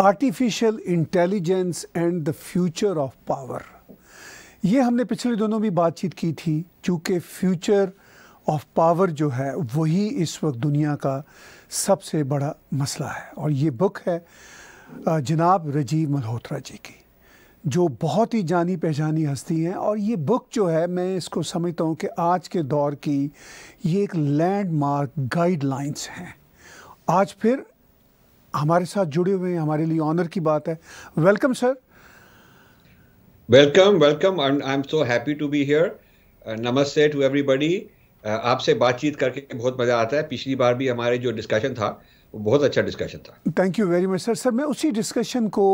Artificial intelligence and the future of power ये हमने पिछले दोनों भी बातचीत की थी चूँकि फ्यूचर ऑफ पावर जो है वही इस वक्त दुनिया का सबसे बड़ा मसला है और ये बुक है जनाब रजीव मल्होत्रा जी की जो बहुत ही जानी पहचानी हस्ती हैं और ये बुक जो है मैं इसको समझता हूँ कि आज के दौर की ये एक लैंडमार्क गाइडलाइंस हैं आज फिर हमारे साथ जुड़े हुए हैं हमारे लिए ऑनर की बात है welcome sir welcome welcome I am so happy to be here namaste to everybody uh, आपसे बातचीत करके बहुत मज़ा आता है पिछली बार भी हमारे जो डिस्कशन था बहुत अच्छा डिस्कशन था thank you very much sir sir मैं उसी डिस्कशन को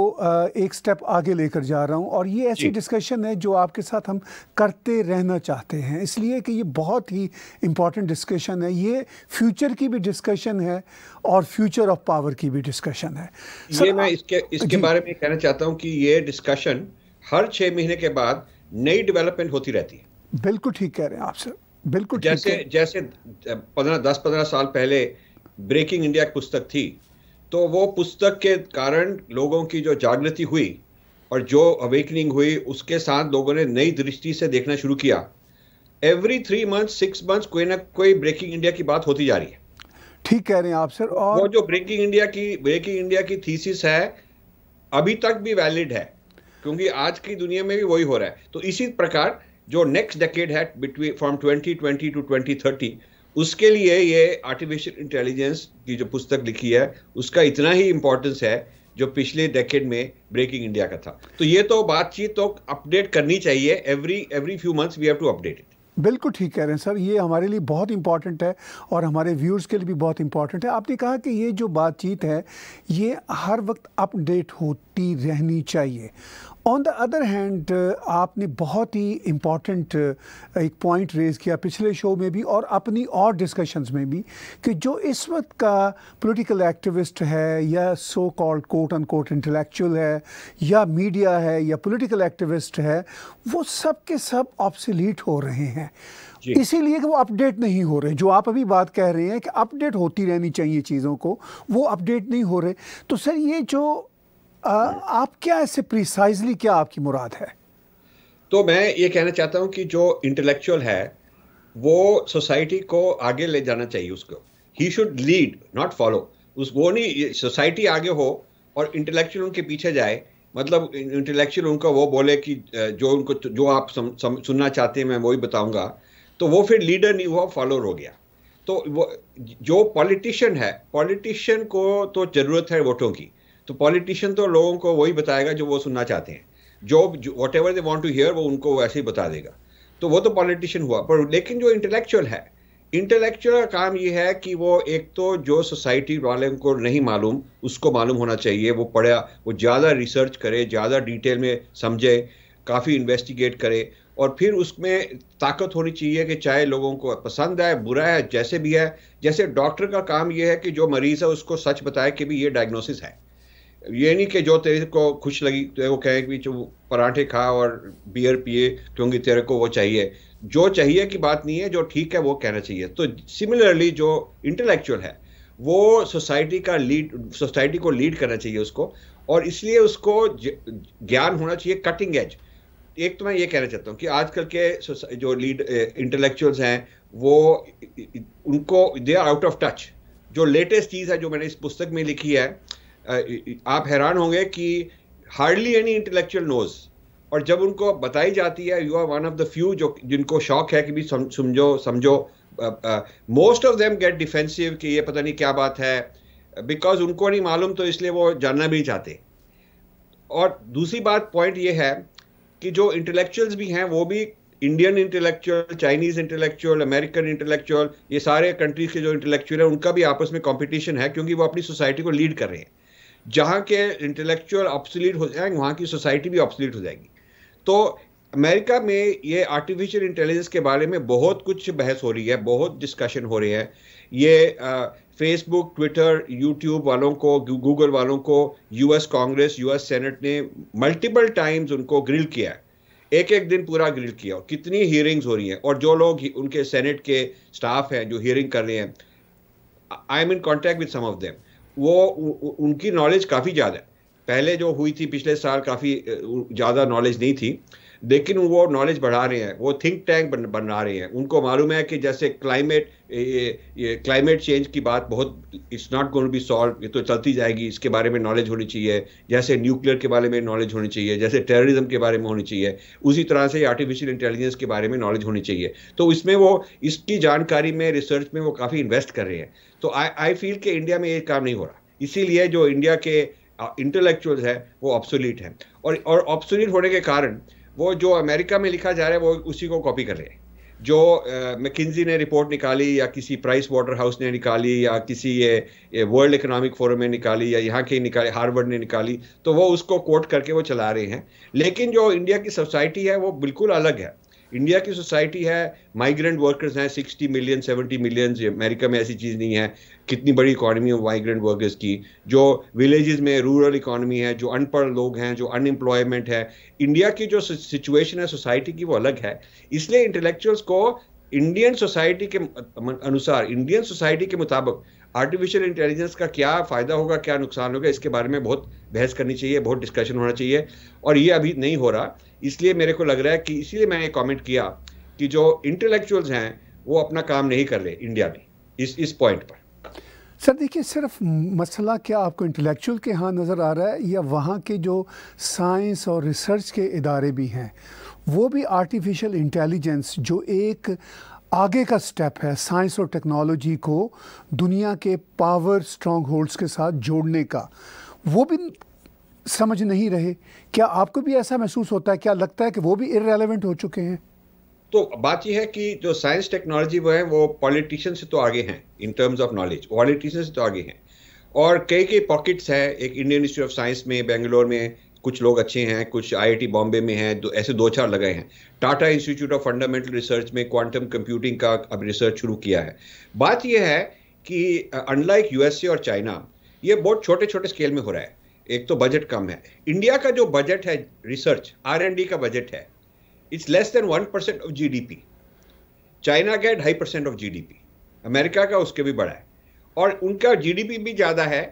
एक स्टेप आगे लेकर जा रहा हूं और ये ऐसी डिस्कशन है जो आपके साथ हम करते रहना चाहते हैं इसलिए कि ये बहुत ही इम्पॉर्टेंट डिस्कशन है ये फ्यूचर की भी डिस्कशन है और फ्यूचर ऑफ पावर की भी डिस्कशन है सर, ये मैं इसके इसके बारे में कहना चाहता हूँ कि ये डिस्कशन हर छः महीने के बाद नई डेवलपमेंट होती रहती है बिल्कुल ठीक कह रहे हैं आप सर बिल्कुल जैसे जैसे पंद्रह दस पंद्रह साल पहले ब्रेकिंग इंडिया की पुस्तक थी तो वो पुस्तक के कारण लोगों की जो जागृति हुई और जो अवेकनिंग हुई उसके साथ लोगों ने नई दृष्टि से देखना शुरू किया every three month six month कोई ना कोई ब्रेकिंग इंडिया की बात होती जा रही है ठीक कह रहे हैं आप सर और वो जो ब्रेकिंग इंडिया की ब्रेकिंग इंडिया की थीसिस है अभी तक भी वैलिड है क्योंकि आज की दुनिया में भी वही हो रहा है तो इसी प्रकार जो नेक्स्ट डेकेड है बिटवीन फ्रॉम ट्वेंटी टू 2030 उसके लिए ये आर्टिफिशियल इंटेलिजेंस की जो पुस्तक लिखी है उसका इतना ही इम्पोर्टेंस है जो पिछले डेकेड में ब्रेकिंग इंडिया का था तो ये तो बातचीत तो अपडेट करनी चाहिए every every few months we have to update it बिल्कुल ठीक कह रहे हैं सर ये हमारे लिए बहुत इंपॉर्टेंट है और हमारे व्यूअर्स के लिए भी बहुत इंपॉर्टेंट है आपने कहा कि ये जो बातचीत है ये हर वक्त अपडेट होती रहनी चाहिए ऑन द अदर हैंड आपने बहुत ही इम्पॉर्टेंट uh, एक पॉइंट रेज़ किया पिछले शो में भी और अपनी और डिस्कशंस में भी कि जो इस वक्त का पॉलिटिकल एक्टिविस्ट है या so called quote un quote intellectual है या मीडिया है या पॉलिटिकल एक्टिविस्ट है वो सब के सब ऑप्सिलीट हो रहे हैं इसीलिए कि वो अपडेट नहीं हो रहे जो आप अभी बात कह रहे हैं कि अपडेट होती रहनी चाहिए चीज़ों को वो अपडेट नहीं हो रहे तो सर ये जो आप क्या ऐसे प्रिसाइजली क्या आपकी मुराद है तो मैं ये कहना चाहता हूँ कि जो इंटेलेक्चुअल है वो सोसाइटी को आगे ले जाना चाहिए उसको ही शुड लीड नॉट फॉलो उस वो नहीं सोसाइटी आगे हो और इंटेलेक्चुअल उनके पीछे जाए मतलब इंटेलेक्चुअल उनका वो बोले कि जो उनको जो आप सम, सम, सुनना चाहते हैं मैं वही बताऊंगा तो वो फिर लीडर नहीं हुआ फॉलोअर हो गया तो वो जो पॉलिटिशियन है पॉलिटिशियन को तो ज़रूरत है वोटों की तो पॉलिटिशियन तो लोगों को वही बताएगा जो वो सुनना चाहते हैं जो whatever they want to hear वो उनको वैसे ही बता देगा तो वो तो पॉलिटिशियन हुआ पर लेकिन जो इंटेलेक्चुअल है इंटेलेक्चुअल का काम ये है कि वो एक तो जो सोसाइटी वाले को नहीं मालूम उसको मालूम होना चाहिए वो पढ़ा वो ज़्यादा रिसर्च करे ज़्यादा डिटेल में समझे काफ़ी इन्वेस्टिगेट करे और फिर उसमें ताकत होनी चाहिए कि चाहे लोगों को पसंद आए बुरा है जैसे भी है जैसे डॉक्टर का काम ये है कि जो मरीज़ है उसको सच बताए कि भी ये डायग्नोसिस है ये नहीं कि जो तेरे को खुश लगी तो वो कहे कि जो पराठे खा और बियर पिए क्योंकि तेरे को वो चाहिए जो चाहिए की बात नहीं है जो ठीक है वो कहना चाहिए तो सिमिलरली जो इंटेलेक्चुअल है वो सोसाइटी का लीड सोसाइटी को लीड करना चाहिए उसको और इसलिए उसको ज्ञान होना चाहिए कटिंग एज एक तो मैं ये कहना चाहता हूँ कि आजकल के जो लीड इंटेलेक्चुअल्स हैं वो उनको they are out of touch जो लेटेस्ट चीज़ है जो मैंने इस पुस्तक में लिखी है आप हैरान होंगे कि हार्डली एनी इंटेलेक्चुअल नोज और जब उनको बताई जाती है you are one of the few जो जिनको शौक है कि भी समझो समझो most of them get defensive कि ये पता नहीं क्या बात है बिकॉज उनको नहीं मालूम तो इसलिए वो जानना भी चाहते और दूसरी बात पॉइंट ये है कि जो इंटेलेक्चुअल्स भी हैं वो भी Indian intellectual Chinese intellectual American intellectual ये सारे कंट्रीज के जो इंटेलेक्चुअल हैं उनका भी आपस में कॉम्पिटिशन है क्योंकि वो अपनी सोसाइटी को लीड कर रहे हैं जहाँ के इंटेलेक्चुअल ऑप्सलीट हो जाएंगे वहाँ की सोसाइटी भी ऑप्सलीट हो जाएगी तो अमेरिका में ये आर्टिफिशियल इंटेलिजेंस के बारे में बहुत कुछ बहस हो रही है बहुत डिस्कशन हो रही है ये फेसबुक ट्विटर यूट्यूब वालों को गूगल वालों को यूएस कांग्रेस यूएस सेनेट ने मल्टीपल टाइम्स उनको ग्रिल किया है एक एक दिन पूरा ग्रिल किया और कितनी हियरिंग्स हो रही हैं और जो लोग उनके सेनेट के स्टाफ हैं जो हियरिंग कर रहे हैं I am in contact with some of them वो उनकी नॉलेज काफ़ी ज़्यादा है पहले जो हुई थी पिछले साल काफ़ी ज़्यादा नॉलेज नहीं थी लेकिन वो नॉलेज बढ़ा रहे हैं वो थिंक टैंक बन बना रहे हैं उनको मालूम है कि जैसे क्लाइमेट ये, ये क्लाइमेट चेंज की बात बहुत it's not going to be solve ये तो चलती जाएगी इसके बारे में नॉलेज होनी चाहिए जैसे न्यूक्लियर के बारे में नॉलेज होनी चाहिए जैसे टेररिज्म के बारे में होनी चाहिए उसी तरह से आर्टिफिशियल इंटेलिजेंस के बारे में नॉलेज होनी चाहिए तो इसमें वो इसकी जानकारी में रिसर्च में वो काफ़ी इन्वेस्ट कर रहे हैं तो आई आई फील कि इंडिया में ये काम नहीं हो रहा इसीलिए जो इंडिया के इंटेलेक्चुअल्स हैं वो ऑप्सोलीट हैं और और ऑप्सोलीट होने के कारण वो जो अमेरिका में लिखा जा रहा है वो उसी को कॉपी कर रहे हैं जो uh, ने रिपोर्ट निकाली या किसी प्राइस वाटर हाउस ने निकाली या किसी ये, वर्ल्ड इकोनॉमिक फोरम ने निकाली या यहाँ के निकाली हार्वर्ड ने निकाली तो वो उसको कोट करके वो चला रहे हैं लेकिन जो इंडिया की सोसाइटी है वो बिल्कुल अलग है इंडिया की सोसाइटी है माइग्रेंट वर्कर्स हैं 60 मिलियन 70 मिलियन अमेरिका में ऐसी चीज़ नहीं है कितनी बड़ी इकॉनमी है माइग्रेंट वर्कर्स की जो विलेजेस में रूरल इकॉनमी है जो अनपढ़ लोग हैं जो अनएम्प्लॉयमेंट है इंडिया की जो सिचुएशन है सोसाइटी की वो अलग है इसलिए इंटेलेक्चुअल्स को इंडियन सोसाइटी के अनुसार इंडियन सोसाइटी के मुताबिक आर्टिफिशियल इंटेलिजेंस का क्या फ़ायदा होगा क्या नुकसान होगा इसके बारे में बहुत बहस करनी चाहिए बहुत डिस्कशन होना चाहिए और ये अभी नहीं हो रहा इसलिए मेरे को लग रहा है कि इसीलिए मैंने कमेंट किया कि जो इंटेलेक्चुअल्स हैं वो अपना काम नहीं कर रहे इंडिया में इस इस पॉइंट पर सर देखिए सिर्फ मसला क्या आपको इंटेलेक्चुअल के यहाँ नज़र आ रहा है या वहाँ के जो साइंस और रिसर्च के इदारे भी हैं वो भी आर्टिफिशियल इंटेलिजेंस जो एक आगे का स्टेप है साइंस और टेक्नोलॉजी को दुनिया के पावर स्ट्रॉन्ग होल्ड्स के साथ जोड़ने का वो भी समझ नहीं रहे क्या आपको भी ऐसा महसूस होता है क्या लगता है कि वो भी इरेलीवेंट हो चुके हैं तो बात यह है कि जो साइंस टेक्नोलॉजी वो है वो पॉलिटिशियन से तो आगे हैं in terms of knowledge politician से तो आगे हैं और कई कई पॉकेट्स हैं एक इंडियन इंस्टीट्यूट ऑफ साइंस में बेंगलोर में कुछ लोग अच्छे हैं कुछ आईआईटी बॉम्बे में हैं दो, ऐसे दो चार लगाए हैं Tata Institute of Fundamental Research में क्वांटम कंप्यूटिंग का अब रिसर्च शुरू किया है बात यह है कि अनलाइक यूएसए और चाइना ये बहुत छोटे छोटे स्केल में हो रहा है एक तो बजट कम है इंडिया का जो बजट है रिसर्च आर का बजट है it's less than one percent of GDP China का ढाई परसेंट ऑफ जीडीपी अमेरिका का उसके भी बड़ा है और उनका जीडीपी भी ज़्यादा है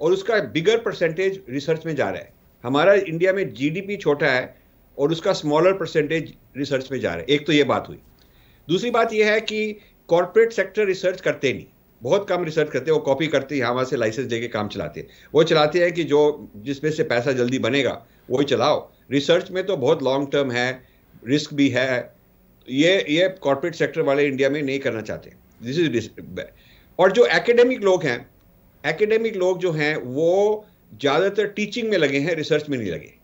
और उसका बिगर परसेंटेज रिसर्च में जा रहा है हमारा इंडिया में जीडीपी छोटा है और उसका स्मॉलर परसेंटेज रिसर्च में जा रहा है एक तो ये बात हुई दूसरी बात यह है कि कॉरपोरेट सेक्टर रिसर्च करते नहीं बहुत कम रिसर्च करते हैं वो कॉपी करते हैं यहाँ से लाइसेंस देके काम चलाते हैं वो चलाते हैं कि जो जिसमें से पैसा जल्दी बनेगा वही चलाओ रिसर्च में तो बहुत लॉन्ग टर्म है रिस्क भी है ये ये कॉरपोरेट सेक्टर वाले इंडिया में नहीं करना चाहते दिस इज और जो एकेडमिक लोग हैं एकेडमिक लोग जो हैं वो ज़्यादातर टीचिंग में लगे हैं रिसर्च में नहीं लगे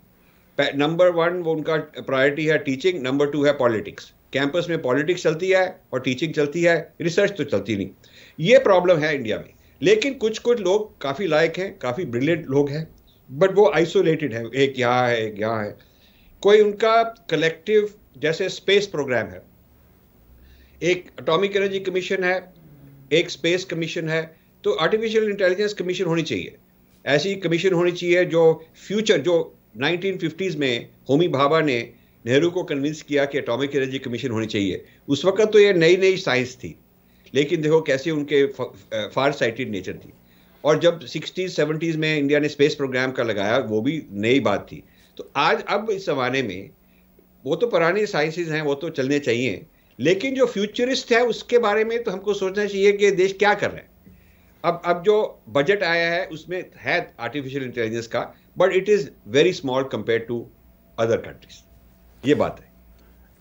नंबर वन वो उनका प्रायोरिटी है टीचिंग नंबर टू है पॉलिटिक्स कैंपस में पॉलिटिक्स चलती है और टीचिंग चलती है रिसर्च तो चलती नहीं ये प्रॉब्लम है इंडिया में लेकिन कुछ कुछ लोग काफ़ी लायक हैं काफ़ी ब्रिलियंट लोग हैं बट वो आइसोलेटेड है एक यहाँ है एक यहाँ है कोई उनका कलेक्टिव जैसे स्पेस प्रोग्राम है एक एटॉमिक एनर्जी कमीशन है एक स्पेस कमीशन है तो आर्टिफिशियल इंटेलिजेंस कमीशन होनी चाहिए ऐसी कमीशन होनी चाहिए जो फ्यूचर जो 1950s में होमी भाभा ने नेहरू को कन्विंस किया कि एटॉमिक एनर्जी कमीशन होनी चाहिए उस वक्त तो ये नई नई साइंस थी लेकिन देखो कैसे उनके फार साइटेड नेचर थी और जब सिक्सटीज सेवेंटीज़ में इंडिया ने स्पेस प्रोग्राम का लगाया वो भी नई बात थी तो आज अब इस ज़माने में वो तो पुरानी साइंसेज हैं वो तो चलने चाहिए लेकिन जो फ्यूचरिस्ट है उसके बारे में तो हमको सोचना चाहिए कि देश क्या कर रहे हैं अब अब जो बजट आया है उसमें है आर्टिफिशियल इंटेलिजेंस का but it is very small compare to other countries ये बात है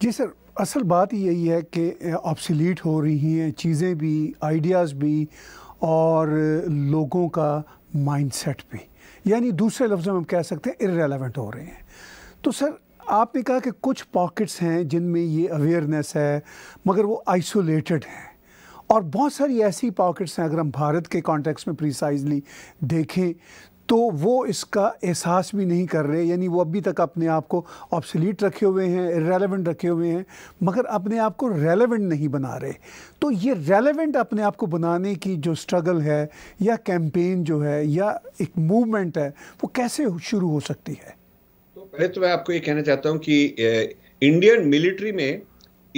जी सर असल बात यही है कि ऑप्सिलीट हो रही हैं चीज़ें भी आइडियाज़ भी और लोगों का माइंडसेट भी यानी दूसरे लफ्ज़ों में हम कह सकते हैं इरेलीवेंट हो रहे हैं तो सर आपने कहा कि कुछ पॉकेट्स हैं जिनमें ये अवेयरनेस है मगर वो आइसोलेटेड हैं और बहुत सारी ऐसी पॉकेट्स हैं अगर हम भारत के कॉन्टेक्स्ट में प्रिसाइजली देखें तो वो इसका एहसास भी नहीं कर रहे यानी वो अभी तक अपने आप को ऑब्सलीट रखे हुए हैं रेलेवेंट रखे हुए हैं मगर अपने आप को रेलेवेंट नहीं बना रहे तो ये रेलेवेंट अपने आप को बनाने की जो स्ट्रगल है या कैंपेन जो है या एक मूवमेंट है वो कैसे शुरू हो सकती है तो पहले तो मैं आपको ये कहना चाहता हूँ कि इंडियन मिलिट्री में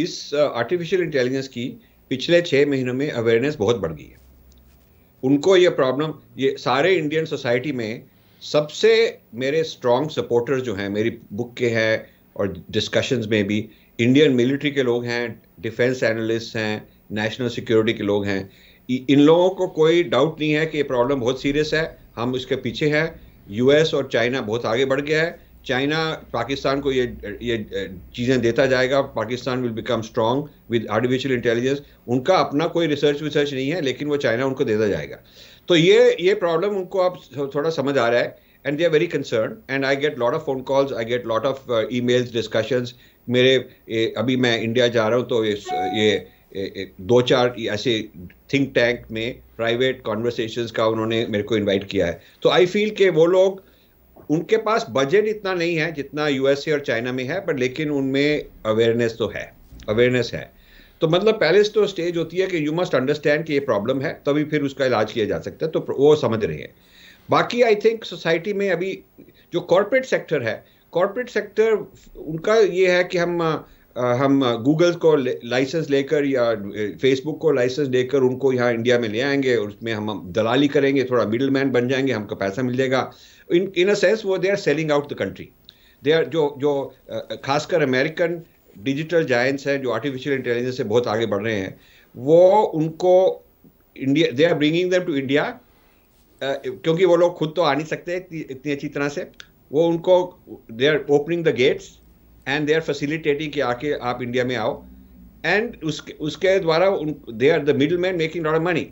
इस आर्टिफिशियल इंटेलिजेंस की पिछले छः महीनों में अवेयरनेस बहुत बढ़ गई है उनको ये प्रॉब्लम ये सारे इंडियन सोसाइटी में सबसे मेरे स्ट्रॉन्ग सपोर्टर्स जो हैं मेरी बुक के हैं और डिस्कशंस में भी इंडियन मिलिट्री के लोग हैं डिफेंस एनालिस्ट हैं नेशनल सिक्योरिटी के लोग हैं इन लोगों को कोई डाउट नहीं है कि ये प्रॉब्लम बहुत सीरियस है हम इसके पीछे हैं यूएस और चाइना बहुत आगे बढ़ गया है चाइना पाकिस्तान को ये ये चीज़ें देता जाएगा Pakistan will become strong with artificial intelligence उनका अपना कोई रिसर्च विसर्च नहीं है लेकिन वो चाइना उनको देता जाएगा तो ये ये प्रॉब्लम उनको अब थोड़ा समझ आ रहा है and they are very concern and I get lot of phone calls I get lot of emails discussions मेरे ए, अभी मैं इंडिया जा रहा हूँ तो ये, ये दो चार ऐसे थिंक टैंक में प्राइवेट कॉन्वर्सेशंस का उन्होंने मेरे को इनवाइट किया है तो आई फील के वो लोग उनके पास बजट इतना नहीं है जितना यूएसए और चाइना में है पर लेकिन उनमें अवेयरनेस तो है अवेयरनेस है तो मतलब पहले से तो स्टेज होती है कि यू मस्ट अंडरस्टैंड कि ये प्रॉब्लम है तभी फिर उसका इलाज किया जा सकता है तो वो समझ रहे हैं बाकी आई थिंक सोसाइटी में अभी जो कॉरपोरेट सेक्टर है कॉरपोरेट सेक्टर उनका ये है कि हम हम गूगल को लाइसेंस लेकर या फेसबुक को लाइसेंस देकर उनको यहाँ इंडिया में ले आएंगे और उसमें हम दलाली करेंगे थोड़ा मिडल मैन बन जाएंगे हमको पैसा मिल जाएगा इन इन अ सेंस वो they are selling out the country they are जो जो खासकर अमेरिकन डिजिटल जायंट्स हैं जो आर्टिफिशियल इंटेलिजेंस से बहुत आगे बढ़ रहे हैं वो उनको India they are bringing them to India क्योंकि वो लोग खुद तो आ नहीं सकते इतनी अच्छी तरह से वो उनको they are opening the gates and they are facilitating कि आके आप इंडिया में आओ एंड उसके उसके द्वारा they are the middle man making lot money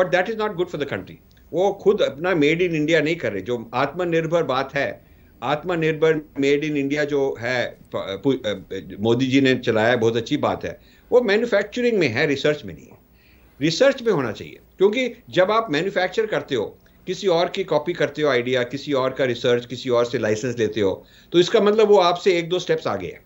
but that is not good for the country वो खुद अपना मेड इन इंडिया नहीं कर रहे जो आत्मनिर्भर बात है आत्मनिर्भर मेड इन इंडिया जो है मोदी जी ने चलाया बहुत अच्छी बात है वो मैन्युफैक्चरिंग में है रिसर्च में नहीं है रिसर्च में होना चाहिए क्योंकि जब आप मैन्युफैक्चर करते हो किसी और की कॉपी करते हो आइडिया किसी और का रिसर्च किसी और से लाइसेंस लेते हो तो इसका मतलब वो आपसे एक दो स्टेप्स आगे है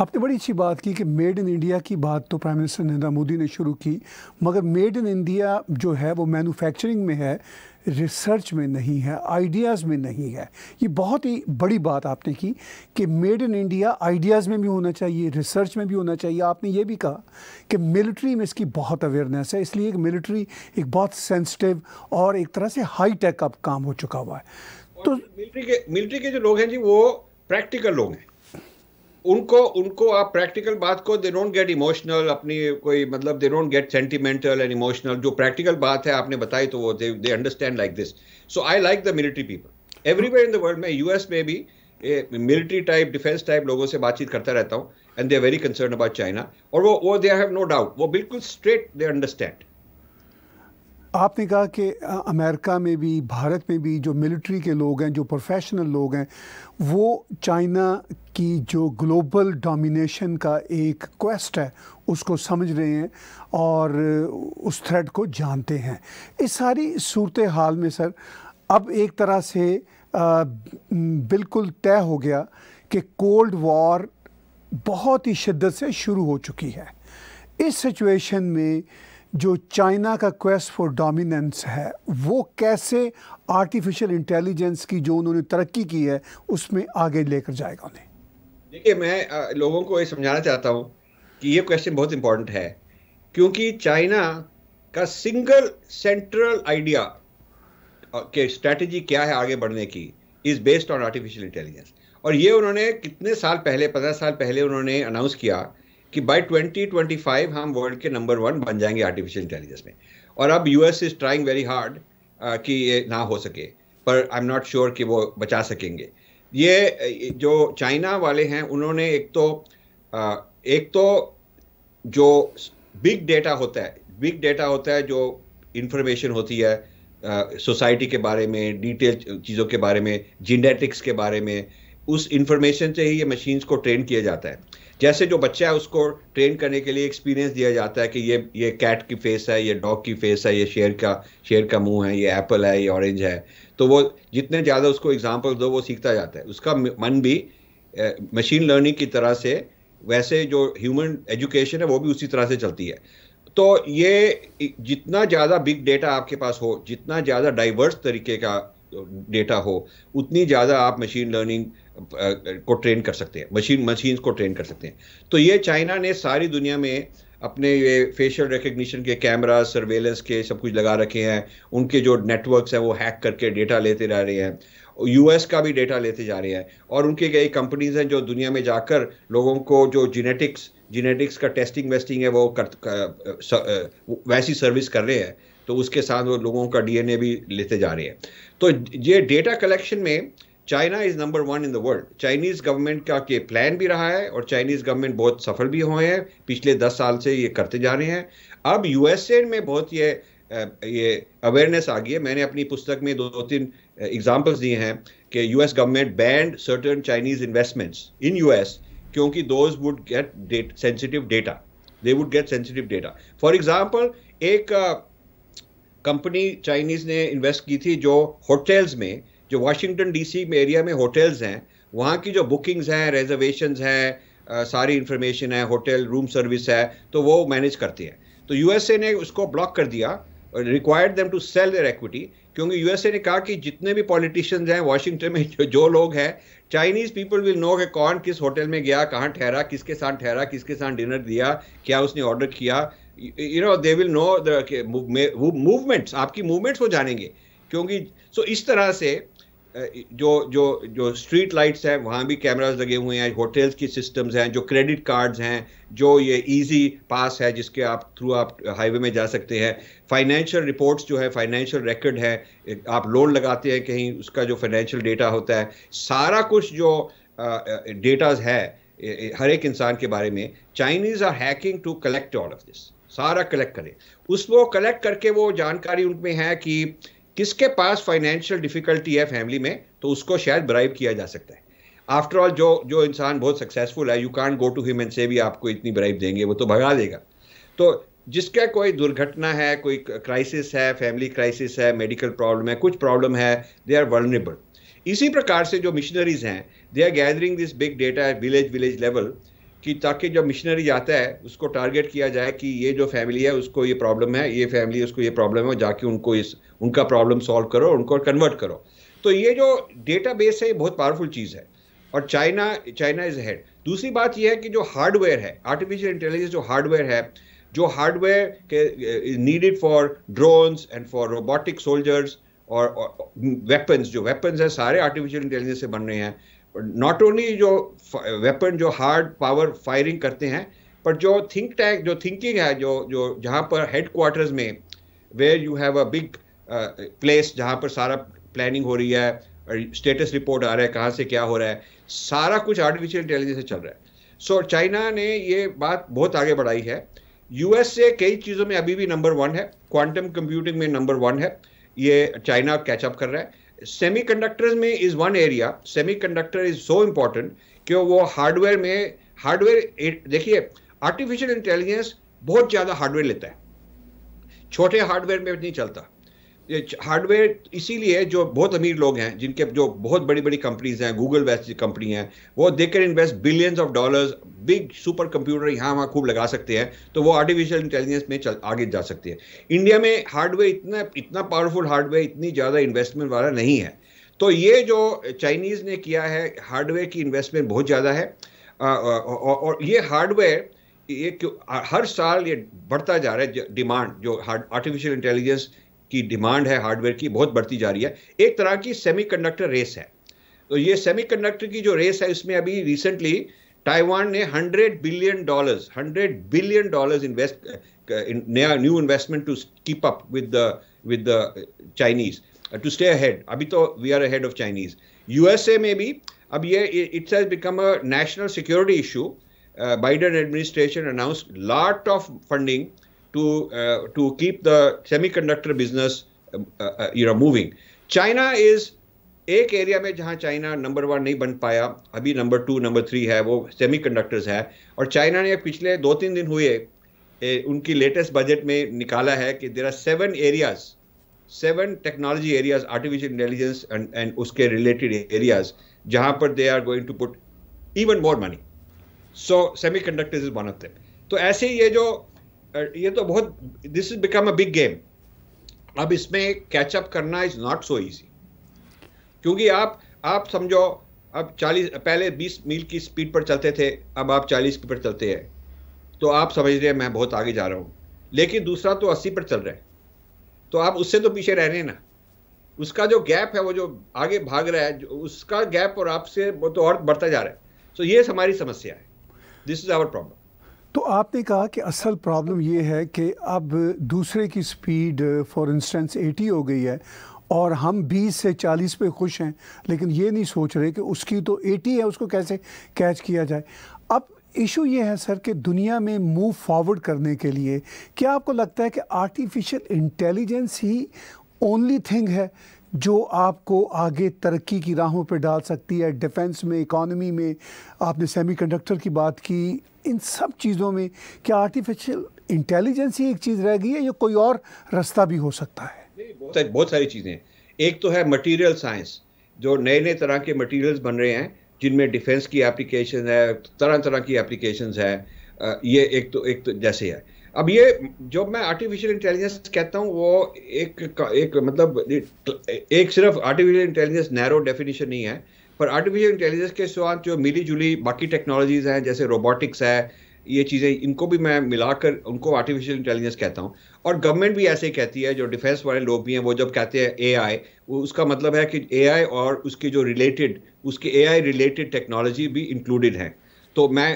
आपने बड़ी अच्छी बात की कि मेड इन इंडिया की बात तो प्राइम मिनिस्टर नरेंद्र मोदी ने शुरू की मगर मेड इन इंडिया जो है वो मैन्युफैक्चरिंग में है रिसर्च में नहीं है आइडियाज़ में नहीं है ये बहुत ही बड़ी बात आपने की कि मेड इन इंडिया आइडियाज़ में भी होना चाहिए रिसर्च में भी होना चाहिए आपने ये भी कहा कि मिलिट्री में इसकी बहुत अवेयरनेस है इसलिए एक मिलिट्री एक बहुत सेंसिटिव और एक तरह से हाई टेक अब काम हो चुका हुआ है तो मिलिट्री के मिलिट्री के जो लोग हैं जी वो प्रैक्टिकल लोग हैं उनको उनको आप प्रैक्टिकल बात को दे डोंट गेट इमोशनल अपनी कोई मतलब they don't get sentimental and emotional जो प्रैक्टिकल बात है आपने बताई तो वो they understand like this so I like the military people everywhere in the world में यूएस में भी मिलिट्री टाइप डिफेंस टाइप लोगों से बातचीत करता रहता हूँ and they are very concern about China और वो वो दे हैव नो डाउट वो बिल्कुल स्ट्रेट दे अंडरस्टैंड आपने कहा कि अमेरिका में भी भारत में भी जो मिलिट्री के लोग हैं जो प्रोफेशनल लोग हैं वो चाइना की जो ग्लोबल डोमिनेशन का एक क्वेस्ट है उसको समझ रहे हैं और उस थ्रेड को जानते हैं इस सारी सूरत हाल में सर अब एक तरह से आ, बिल्कुल तय हो गया कि कोल्ड वॉर बहुत ही शिद्दत से शुरू हो चुकी है इस सिचुएशन में जो चाइना का क्वेस्ट फॉर डोमिनेंस है वो कैसे आर्टिफिशियल इंटेलिजेंस की जो उन्होंने तरक्की की है उसमें आगे लेकर जाएगा उन्हें देखिए मैं लोगों को ये समझाना चाहता हूँ कि ये क्वेश्चन बहुत इंपॉर्टेंट है क्योंकि चाइना का सिंगल सेंट्रल आइडिया के स्ट्रेटेजी क्या है आगे बढ़ने की is based on artificial intelligence और ये उन्होंने कितने साल पहले पंद्रह साल पहले उन्होंने अनाउंस किया कि बाय 2025 हम वर्ल्ड के नंबर वन बन जाएंगे आर्टिफिशियल इंटेलिजेंस में और अब US is trying very hard कि ये ना हो सके पर आई एम नॉट श्योर कि वो बचा सकेंगे ये जो चाइना वाले हैं उन्होंने एक तो uh, एक तो जो बिग डेटा होता है बिग डेटा होता है जो इन्फॉर्मेशन होती है सोसाइटी uh, के बारे में डिटेल चीज़ों के बारे में जीनेटिक्स के बारे में उस इंफॉर्मेशन से ही ये मशीन्स को ट्रेन किया जाता है जैसे जो बच्चा है उसको ट्रेन करने के लिए एक्सपीरियंस दिया जाता है कि ये ये कैट की फेस है ये डॉग की फेस है ये शेर का शेर का मुंह है ये एप्पल है ये ऑरेंज है तो वो जितने ज़्यादा उसको एग्जाम्पल दो वो सीखता जाता है उसका मन भी मशीन लर्निंग की तरह से वैसे जो ह्यूमन एजुकेशन है वो भी उसी तरह से चलती है तो ये जितना ज़्यादा बिग डेटा आपके पास हो जितना ज़्यादा डाइवर्स तरीके का डेटा हो उतनी ज़्यादा आप मशीन लर्निंग को ट्रेन कर सकते हैं मशीन मशीन को ट्रेन कर सकते हैं तो ये चाइना ने सारी दुनिया में अपने ये फेशियल रिकग्निशन के कैमरा सर्वेलेंस के सब कुछ लगा रखे हैं उनके जो नेटवर्क्स हैं वो हैक करके डेटा लेते रह रहे हैं यूएस का भी डेटा लेते जा रहे हैं और उनके कई कंपनीज हैं जो दुनिया में जाकर लोगों को जो जीनेटिक्स जीनेटिक्स का टेस्टिंग वेस्टिंग है वो कर, कर स, वैसी सर्विस कर रहे हैं तो उसके साथ वो लोगों का डीएनए भी लेते जा रहे हैं तो ये डेटा कलेक्शन में China is number one in the world Chinese government का के प्लान भी रहा है और चाइनीज गवर्नमेंट बहुत सफल भी हुए हैं पिछले दस साल से ये करते जा रहे हैं अब यूएसए में बहुत ये ये अवेयरनेस आ गई है मैंने अपनी पुस्तक में दो दो तीन एग्जाम्पल्स दिए हैं कि US government banned certain Chinese investments in US क्योंकि those would get sensitive data they would get sensitive data for example एक कंपनी चाइनीज ने इन्वेस्ट की थी जो होटल्स में जो वाशिंगटन डीसी में एरिया में होटल्स हैं वहाँ की जो बुकिंग्स हैं रिजर्वेशन हैं सारी इन्फॉर्मेशन है होटल रूम सर्विस है तो वो मैनेज करती हैं तो यूएसए ने उसको ब्लॉक कर दिया required them to sell their equity क्योंकि यूएसए ने कहा कि जितने भी पॉलिटिशियंस हैं वाशिंगटन में जो, जो लोग हैं चाइनीज पीपल विल नो कि कौन किस होटल में गया कहाँ ठहरा किसके साथ ठहरा किसके साथ डिनर दिया क्या उसने ऑर्डर किया you know they will know movements आपकी मूवमेंट्स वो जानेंगे क्योंकि सो so इस तरह से जो जो जो स्ट्रीट लाइट्स हैं वहाँ भी कैमराज लगे हुए हैं होटल्स की सिस्टम्स हैं जो क्रेडिट कार्ड्स हैं जो ये इजी पास है जिसके आप थ्रू आप हाईवे में जा सकते हैं फाइनेंशियल रिपोर्ट्स जो है फाइनेंशियल रिकॉर्ड है आप लोन लगाते हैं कहीं उसका जो फाइनेंशियल डेटा होता है सारा कुछ जो डेटाज है हर एक इंसान के बारे में Chinese are hacking to collect all of this सारा कलेक्ट करें उस वो कलेक्ट करके वो जानकारी उनमें है कि किसके पास फाइनेंशियल डिफिकल्टी है फैमिली में तो उसको शायद ब्राइब किया जा सकता है आफ्टर ऑल जो जो इंसान बहुत सक्सेसफुल है you can go to him and से भी आपको इतनी ब्राइब देंगे वो तो भगा देगा तो जिसका कोई दुर्घटना है कोई क्राइसिस है फैमिली क्राइसिस है मेडिकल प्रॉब्लम है कुछ प्रॉब्लम है दे आर वर्नेबल इसी प्रकार से जो मिशनरीज हैं they are gathering this big data village village level कि ताकि जब मिशनरी आता है उसको टारगेट किया जाए कि ये जो फैमिली है उसको ये प्रॉब्लम है ये फैमिली उसको ये प्रॉब्लम है जाके उनको इस उनका प्रॉब्लम सॉल्व करो उनको कन्वर्ट करो तो ये जो डेटा बेस है ये बहुत पावरफुल चीज़ है और चाइना चाइना इज़ हेड दूसरी बात यह है कि जो हार्डवेयर है आर्टिफिशियल इंटेलिजेंस जो हार्डवेयर है जो हार्डवेयर के needed for drones and for robotic soldiers और वेपन्स जो वेपन्स हैं सारे आर्टिफिशियल इंटेलिजेंस से बन रहे हैं नॉट ओनली जो वेपन जो हार्ड पावर फायरिंग करते हैं पर जो थिंक टैंक जो थिंकिंग है जो जो जहाँ पर हेड क्वार्टर्स में where you have a big place जहाँ पर सारा प्लानिंग हो रही है स्टेटस रिपोर्ट आ रहा है कहाँ से क्या हो रहा है सारा कुछ आर्टिफिशियल इंटेलिजेंस से चल रहा है सो so, चाइना ने ये बात बहुत आगे बढ़ाई है यूएसए कई चीज़ों में अभी भी नंबर वन है क्वांटम कंप्यूटिंग में नंबर वन है ये चाइना कैचअप कर रहा है सेमीकंडक्टर्स में is one area semiconductor is so important कि वो हार्डवेयर में हार्डवेयर देखिए आर्टिफिशियल इंटेलिजेंस बहुत ज़्यादा हार्डवेयर लेता है छोटे हार्डवेयर में नहीं चलता हार्डवेयर इसीलिए जो बहुत अमीर लोग हैं जिनके जो बहुत बड़ी बड़ी कंपनीज हैं गूगल वैसी कंपनी हैं वो देकर invest billions of dollars big super computer यहाँ वहाँ खूब लगा सकते हैं तो वो आर्टिफिशियल इंटेलिजेंस में चल, आगे जा सकती है इंडिया में हार्डवेयर इतना इतना पावरफुल हार्डवेयर इतनी ज़्यादा इन्वेस्टमेंट वाला नहीं है तो ये जो चाइनीज़ ने किया है हार्डवेयर की इन्वेस्टमेंट बहुत ज़्यादा है और ये हार्डवेयर ये हर साल ये बढ़ता जा रहा है डिमांड जो आर्टिफिशियल इंटेलिजेंस की डिमांड है हार्डवेयर की बहुत बढ़ती जा रही है एक तरह की सेमीकंडक्टर रेस है तो ये सेमीकंडक्टर की जो रेस है इसमें अभी रिसेंटली ताइवान ने 100 billion dollars 100 billion dollars invest नया new investment to keep up with the with the Chinese to stay ahead अभी तो we are ahead of Chinese USA में भी अब ये it's has become a national security issue Biden administration announce lot of funding to uh, to keep the semiconductor business um, uh, uh, you know moving. China is एक एरिया में जहां China number one नहीं बन पाया अभी number two number three है वो सेमीकंडक्टर्स है और चाइना ने पिछले दो तीन दिन हुए ए, उनकी लेटेस्ट बजट में निकाला है कि there are seven areas seven technology areas artificial intelligence and and उसके रिलेटेड एरियाज जहां पर they are going to put even more money so semiconductors is one of them तो ऐसे ये जो ये तो बहुत this is become a big game अब इसमें कैचअप करना इज नॉट सो इजी क्योंकि आप आप समझो अब 40 पहले 20 मील की स्पीड पर चलते थे अब आप 40 स्पीड पर चलते हैं तो आप समझ रहे हैं मैं बहुत आगे जा रहा हूँ लेकिन दूसरा तो 80 पर चल रहा है तो आप उससे तो पीछे रह रहे हैं ना उसका जो गैप है वो जो आगे भाग रहा है उसका गैप और आपसे वो तो और बढ़ता जा रहा है सो so, ये हमारी समस्या है दिस इज आवर प्रॉब्लम तो आपने कहा कि असल प्रॉब्लम ये है कि अब दूसरे की स्पीड फॉर इंस्टेंस 80 हो गई है और हम 20 से 40 पे खुश हैं लेकिन ये नहीं सोच रहे कि उसकी तो 80 है उसको कैसे कैच किया जाए अब इशू ये है सर कि दुनिया में मूव फॉरवर्ड करने के लिए क्या आपको लगता है कि आर्टिफिशियल इंटेलिजेंस ही ओनली थिंग है जो आपको आगे तरक्की की राहों पर डाल सकती है डिफेंस में इकॉनमी में आपने सेमीकंडक्टर की बात की इन सब चीज़ों में क्या आर्टिफिशियल इंटेलिजेंस ही एक चीज़ रह गई है या कोई और रास्ता भी हो सकता है बहुत बहुत सारी चीज़ें एक तो है मटेरियल साइंस जो नए नए तरह के मटेरियल्स बन रहे हैं जिनमें डिफेंस की एप्लीकेशन है तरह तरह की एप्लीकेशन है ये एक तो एक तो जैसे है अब ये जो मैं आर्टिफिशियल इंटेलिजेंस कहता हूँ वो एक एक मतलब एक सिर्फ आर्टिफिशियल इंटेलिजेंस नैरो डेफिनेशन नहीं है पर आर्टिफिशियल इंटेलिजेंस के साथ जो मिली जुली बाकी टेक्नोलॉजीज हैं जैसे रोबोटिक्स है ये चीज़ें इनको भी मैं मिलाकर उनको आर्टिफिशियल इंटेलिजेंस कहता हूँ और गवर्नमेंट भी ऐसे ही कहती है जो डिफेंस वाले लोग भी हैं वो जब कहते हैं एआई वो उसका मतलब है कि एआई और उसके जो रिलेटेड उसके एआई रिलेटेड टेक्नोलॉजी भी इंक्लूडेड हैं तो मैं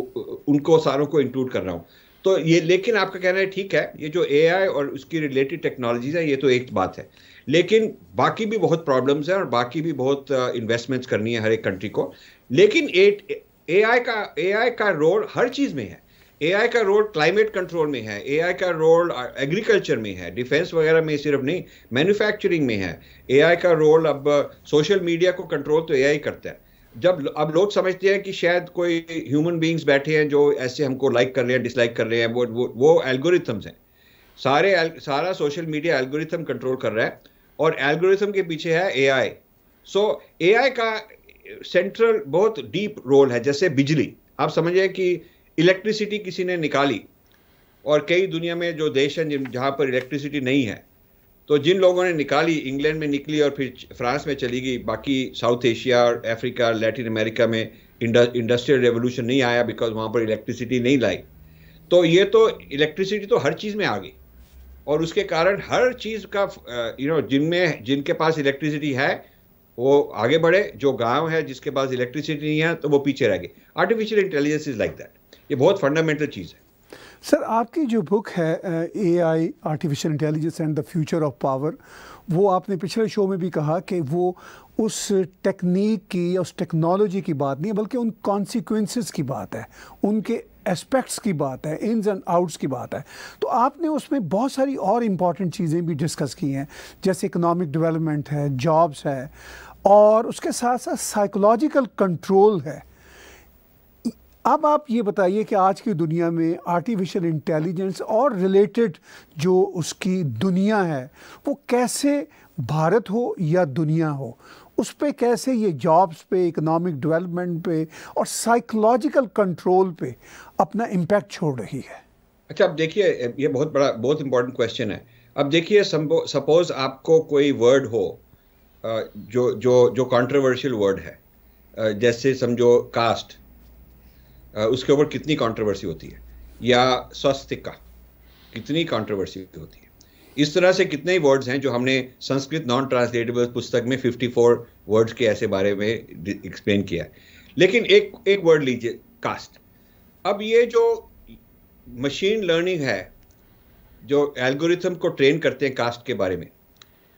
उनको सारों को इंक्लूड कर रहा हूँ तो ये लेकिन आपका कहना है ठीक है ये जो एआई और उसकी रिलेटेड टेक्नोलॉजीज हैं ये तो एक बात है लेकिन बाकी भी बहुत प्रॉब्लम्स हैं और बाकी भी बहुत इन्वेस्टमेंट्स uh, करनी है हर एक कंट्री को लेकिन ए एआई का एआई का रोल हर चीज़ में है एआई का रोल क्लाइमेट कंट्रोल में है एआई का रोल एग्रीकल्चर uh, में है डिफेंस वगैरह में सिर्फ नहीं मैन्युफैक्चरिंग में है एआई का रोल अब सोशल uh, मीडिया को कंट्रोल तो एआई करता है जब अब लोग समझते हैं कि शायद कोई ह्यूमन बींग्स बैठे हैं जो ऐसे हमको लाइक कर रहे हैं डिसलाइक कर रहे हैं वो वो, वो एल्गोरिथम्स हैं सारे सारा सोशल मीडिया एल्गोरिथम कंट्रोल कर रहा है और एल्गोरिज्म के पीछे है ए आई सो ए आई का सेंट्रल बहुत डीप रोल है जैसे बिजली आप समझिए कि इलेक्ट्रिसिटी किसी ने निकाली और कई दुनिया में जो देश हैं जहाँ पर इलेक्ट्रिसिटी नहीं है तो जिन लोगों ने निकाली इंग्लैंड में निकली और फिर फ्रांस में चली गई बाकी साउथ एशिया और अफ्रीका लैटिन अमेरिका में इंडस्ट्रियल रेवोल्यूशन नहीं आया बिकॉज वहाँ पर इलेक्ट्रिसिटी नहीं लाई तो ये तो इलेक्ट्रिसिटी तो हर चीज़ में आ गई और उसके कारण हर चीज़ का यू नो जिनमें जिनके पास इलेक्ट्रिसिटी है वो आगे बढ़े जो गांव है जिसके पास इलेक्ट्रिसिटी नहीं है तो वो पीछे रह गए artificial intelligence is like that ये बहुत फंडामेंटल चीज़ है सर आपकी जो बुक है A I artificial intelligence and the future of power वो आपने पिछले शो में भी कहा कि वो उस टेक्निक की या उस टेक्नोलॉजी की बात नहीं है बल्कि उन कॉन्सिक्वेंसेस की बात है उनके एस्पेक्ट्स की बात है इन्स एंड आउट्स की बात है तो आपने उसमें बहुत सारी और इम्पॉर्टेंट चीज़ें भी डिस्कस की हैं जैसे इकोनॉमिक डेवलपमेंट है जॉब्स है और उसके साथ साथ साइकोलॉजिकल कंट्रोल है अब आप ये बताइए कि आज की दुनिया में आर्टिफिशियल इंटेलिजेंस और रिलेटेड जो उसकी दुनिया है वो कैसे भारत हो या दुनिया हो उस पर कैसे ये जॉब्स पे इकोनॉमिक डेवलपमेंट पे और साइकोलॉजिकल कंट्रोल पे अपना इम्पैक्ट छोड़ रही है अच्छा अब देखिए ये बहुत बड़ा बहुत इंपॉर्टेंट क्वेश्चन है अब देखिए सपोज आपको कोई वर्ड हो जो जो जो कंट्रोवर्शियल वर्ड है जैसे समझो कास्ट उसके ऊपर कितनी कंट्रोवर्सी होती है या स्वास्थ्य का कितनी कंट्रोवर्सी होती है इस तरह से कितने ही वर्ड्स हैं जो हमने संस्कृत नॉन ट्रांसलेटेबल पुस्तक में 54 वर्ड्स के ऐसे बारे में एक्सप्लेन किया है लेकिन एक एक वर्ड लीजिए कास्ट अब ये जो मशीन लर्निंग है जो एल्गोरिथम को ट्रेन करते हैं कास्ट के बारे में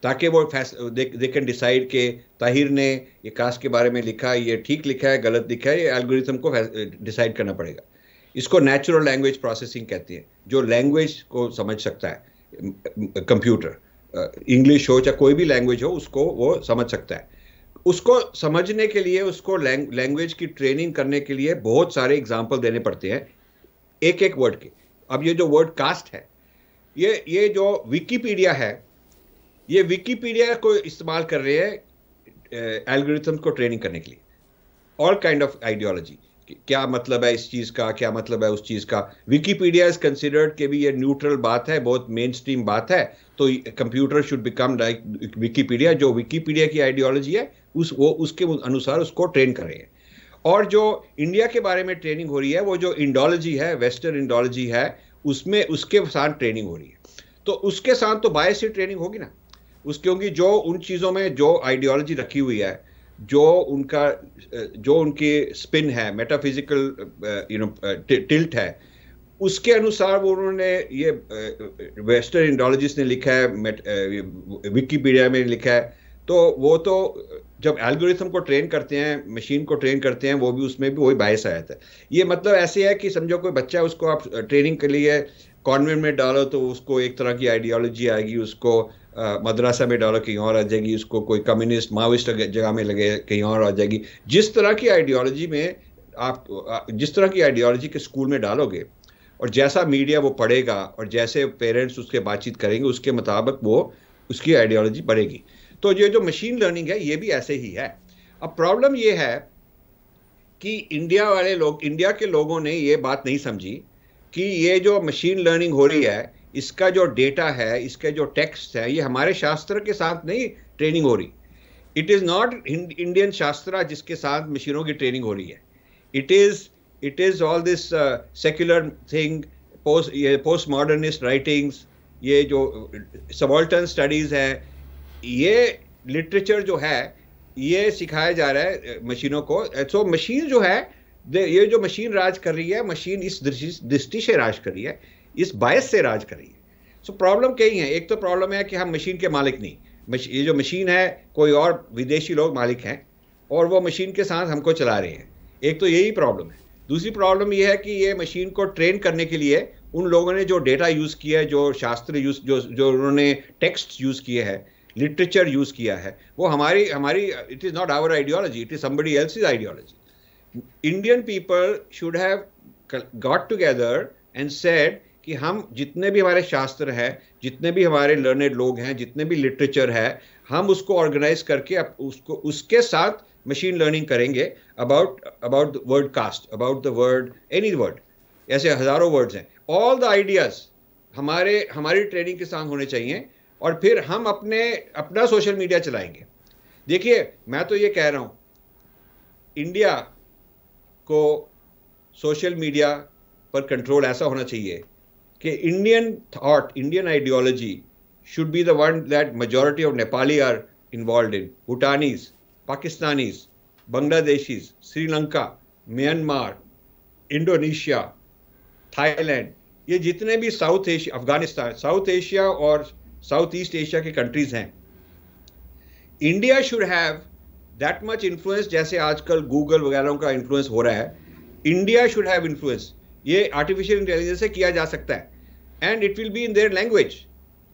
ताकि वो दे कैन डिसाइड के ताहिर ने ये कास्ट के बारे में लिखा ये ठीक लिखा है गलत लिखा है ये एल्गोरिथम को डिसाइड करना पड़ेगा इसको नेचुरल लैंग्वेज प्रोसेसिंग कहती है जो लैंग्वेज को समझ सकता है कंप्यूटर इंग्लिश uh, हो चाहे कोई भी लैंग्वेज हो उसको वो समझ सकता है उसको समझने के लिए उसको लैंग्वेज की ट्रेनिंग करने के लिए बहुत सारे एग्जाम्पल देने पड़ते हैं एक एक वर्ड के अब ये जो वर्ड कास्ट है ये ये जो विकीपीडिया है ये विकीपीडिया को इस्तेमाल कर रहे हैं एल्गोरिथम uh, को ट्रेनिंग करने के लिए ऑल काइंड ऑफ आइडियोलॉजी क्या मतलब है इस चीज़ का क्या मतलब है उस चीज़ का विकीपीडिया इज कंसिडर्ड के भी ये न्यूट्रल बात है बहुत मेन स्ट्रीम बात है तो computer should become like Wikipedia जो विकीपीडिया की आइडियोलॉजी है उस वो उसके अनुसार उसको ट्रेन कर रहे हैं और जो इंडिया के बारे में ट्रेनिंग हो रही है वो जो इंडोलॉजी है वेस्टर्न इंडोलॉजी है उसमें उसके साथ ट्रेनिंग हो रही है तो उसके साथ तो बायस ही ट्रेनिंग होगी ना उस क्योंकि जो उन चीज़ों में जो आइडियोलॉजी रखी हुई है जो उनका जो उनकी स्पिन है मेटाफिजिकल यू नो टिल्ट है उसके अनुसार वो उन्होंने ये वेस्टर्न इंडोलॉजिस्ट ने लिखा है विकीपीडिया में लिखा है तो वो तो जब एल्गोरिथम को ट्रेन करते हैं मशीन को ट्रेन करते हैं वो भी उसमें भी वही बायस आया था ये मतलब ऐसे है कि समझो कोई बच्चा उसको आप ट्रेनिंग के लिए कॉन्वेंट में डालो तो उसको एक तरह की आइडियोलॉजी आएगी उसको मद्रासा में डालो कहीं और आ जाएगी उसको कोई कम्युनिस्ट माओइस्ट जगह में लगे कहीं और आ जाएगी जिस तरह की आइडियोलॉजी में आप जिस तरह की आइडियोलॉजी के स्कूल में डालोगे और जैसा मीडिया वो पढ़ेगा और जैसे पेरेंट्स उसके बातचीत करेंगे उसके मुताबिक वो उसकी आइडियोलॉजी बढ़ेगी तो ये जो मशीन लर्निंग है ये भी ऐसे ही है अब प्रॉब्लम ये है कि इंडिया वाले लोग इंडिया के लोगों ने ये बात नहीं समझी कि ये जो मशीन लर्निंग हो रही है इसका जो डेटा है इसके जो टेक्स्ट है ये हमारे शास्त्र के साथ नहीं ट्रेनिंग हो रही इट इज़ नॉट इंडियन शास्त्र जिसके साथ मशीनों की ट्रेनिंग हो रही है it is it is all this secular thing post ये पोस्ट मॉडर्निस्ट राइटिंग्स ये जो सबॉल्टन स्टडीज़ है ये लिटरेचर जो है ये सिखाया जा रहा है uh, मशीनों को सो so, मशीन जो है ये जो मशीन राज कर रही है मशीन इस दृष्टि से राज कर रही है इस बायस से राज करिए सो प्रॉब्लम कई है एक तो प्रॉब्लम है कि हम मशीन के मालिक नहीं ये जो मशीन है कोई और विदेशी लोग मालिक हैं और वो मशीन के साथ हमको चला रहे हैं एक तो यही प्रॉब्लम है दूसरी प्रॉब्लम यह है कि ये मशीन को ट्रेन करने के लिए उन लोगों ने जो डेटा यूज़ किया है जो शास्त्र यूज़ जो जो उन्होंने टेक्स्ट यूज़ किए हैं लिटरेचर यूज़ किया है वो हमारी हमारी it is not our ideology it is somebody else is ideology Indian people should have got together and said कि हम जितने भी हमारे शास्त्र हैं जितने भी हमारे लर्नेड लोग हैं जितने भी लिटरेचर है हम उसको ऑर्गेनाइज करके उसको उसके साथ मशीन लर्निंग करेंगे about about the word caste about the word any word ऐसे हज़ारों वर्ड्स हैं ऑल द आइडियाज़ हमारे हमारी ट्रेनिंग के साथ होने चाहिए और फिर हम अपने अपना सोशल मीडिया चलाएंगे देखिए मैं तो ये कह रहा हूँ इंडिया को सोशल मीडिया पर कंट्रोल ऐसा होना चाहिए कि Indian thought Indian ideology should be the one that majority of Nepali are involve in Bhutanese Pakistanis Bangladeshis Sri Lanka Myanmar Indonesia Thailand ये जितने भी South Asia Afghanistan South Asia और साउथ ईस्ट एशिया के कंट्रीज हैं India should have that much influence जैसे आजकल Google वगैरह का इन्फ्लुएंस हो रहा है इंडिया शुड हैव इन्फ्लुएंस ये आर्टिफिशियल इंटेलिजेंस से किया जा सकता है and it will be in their language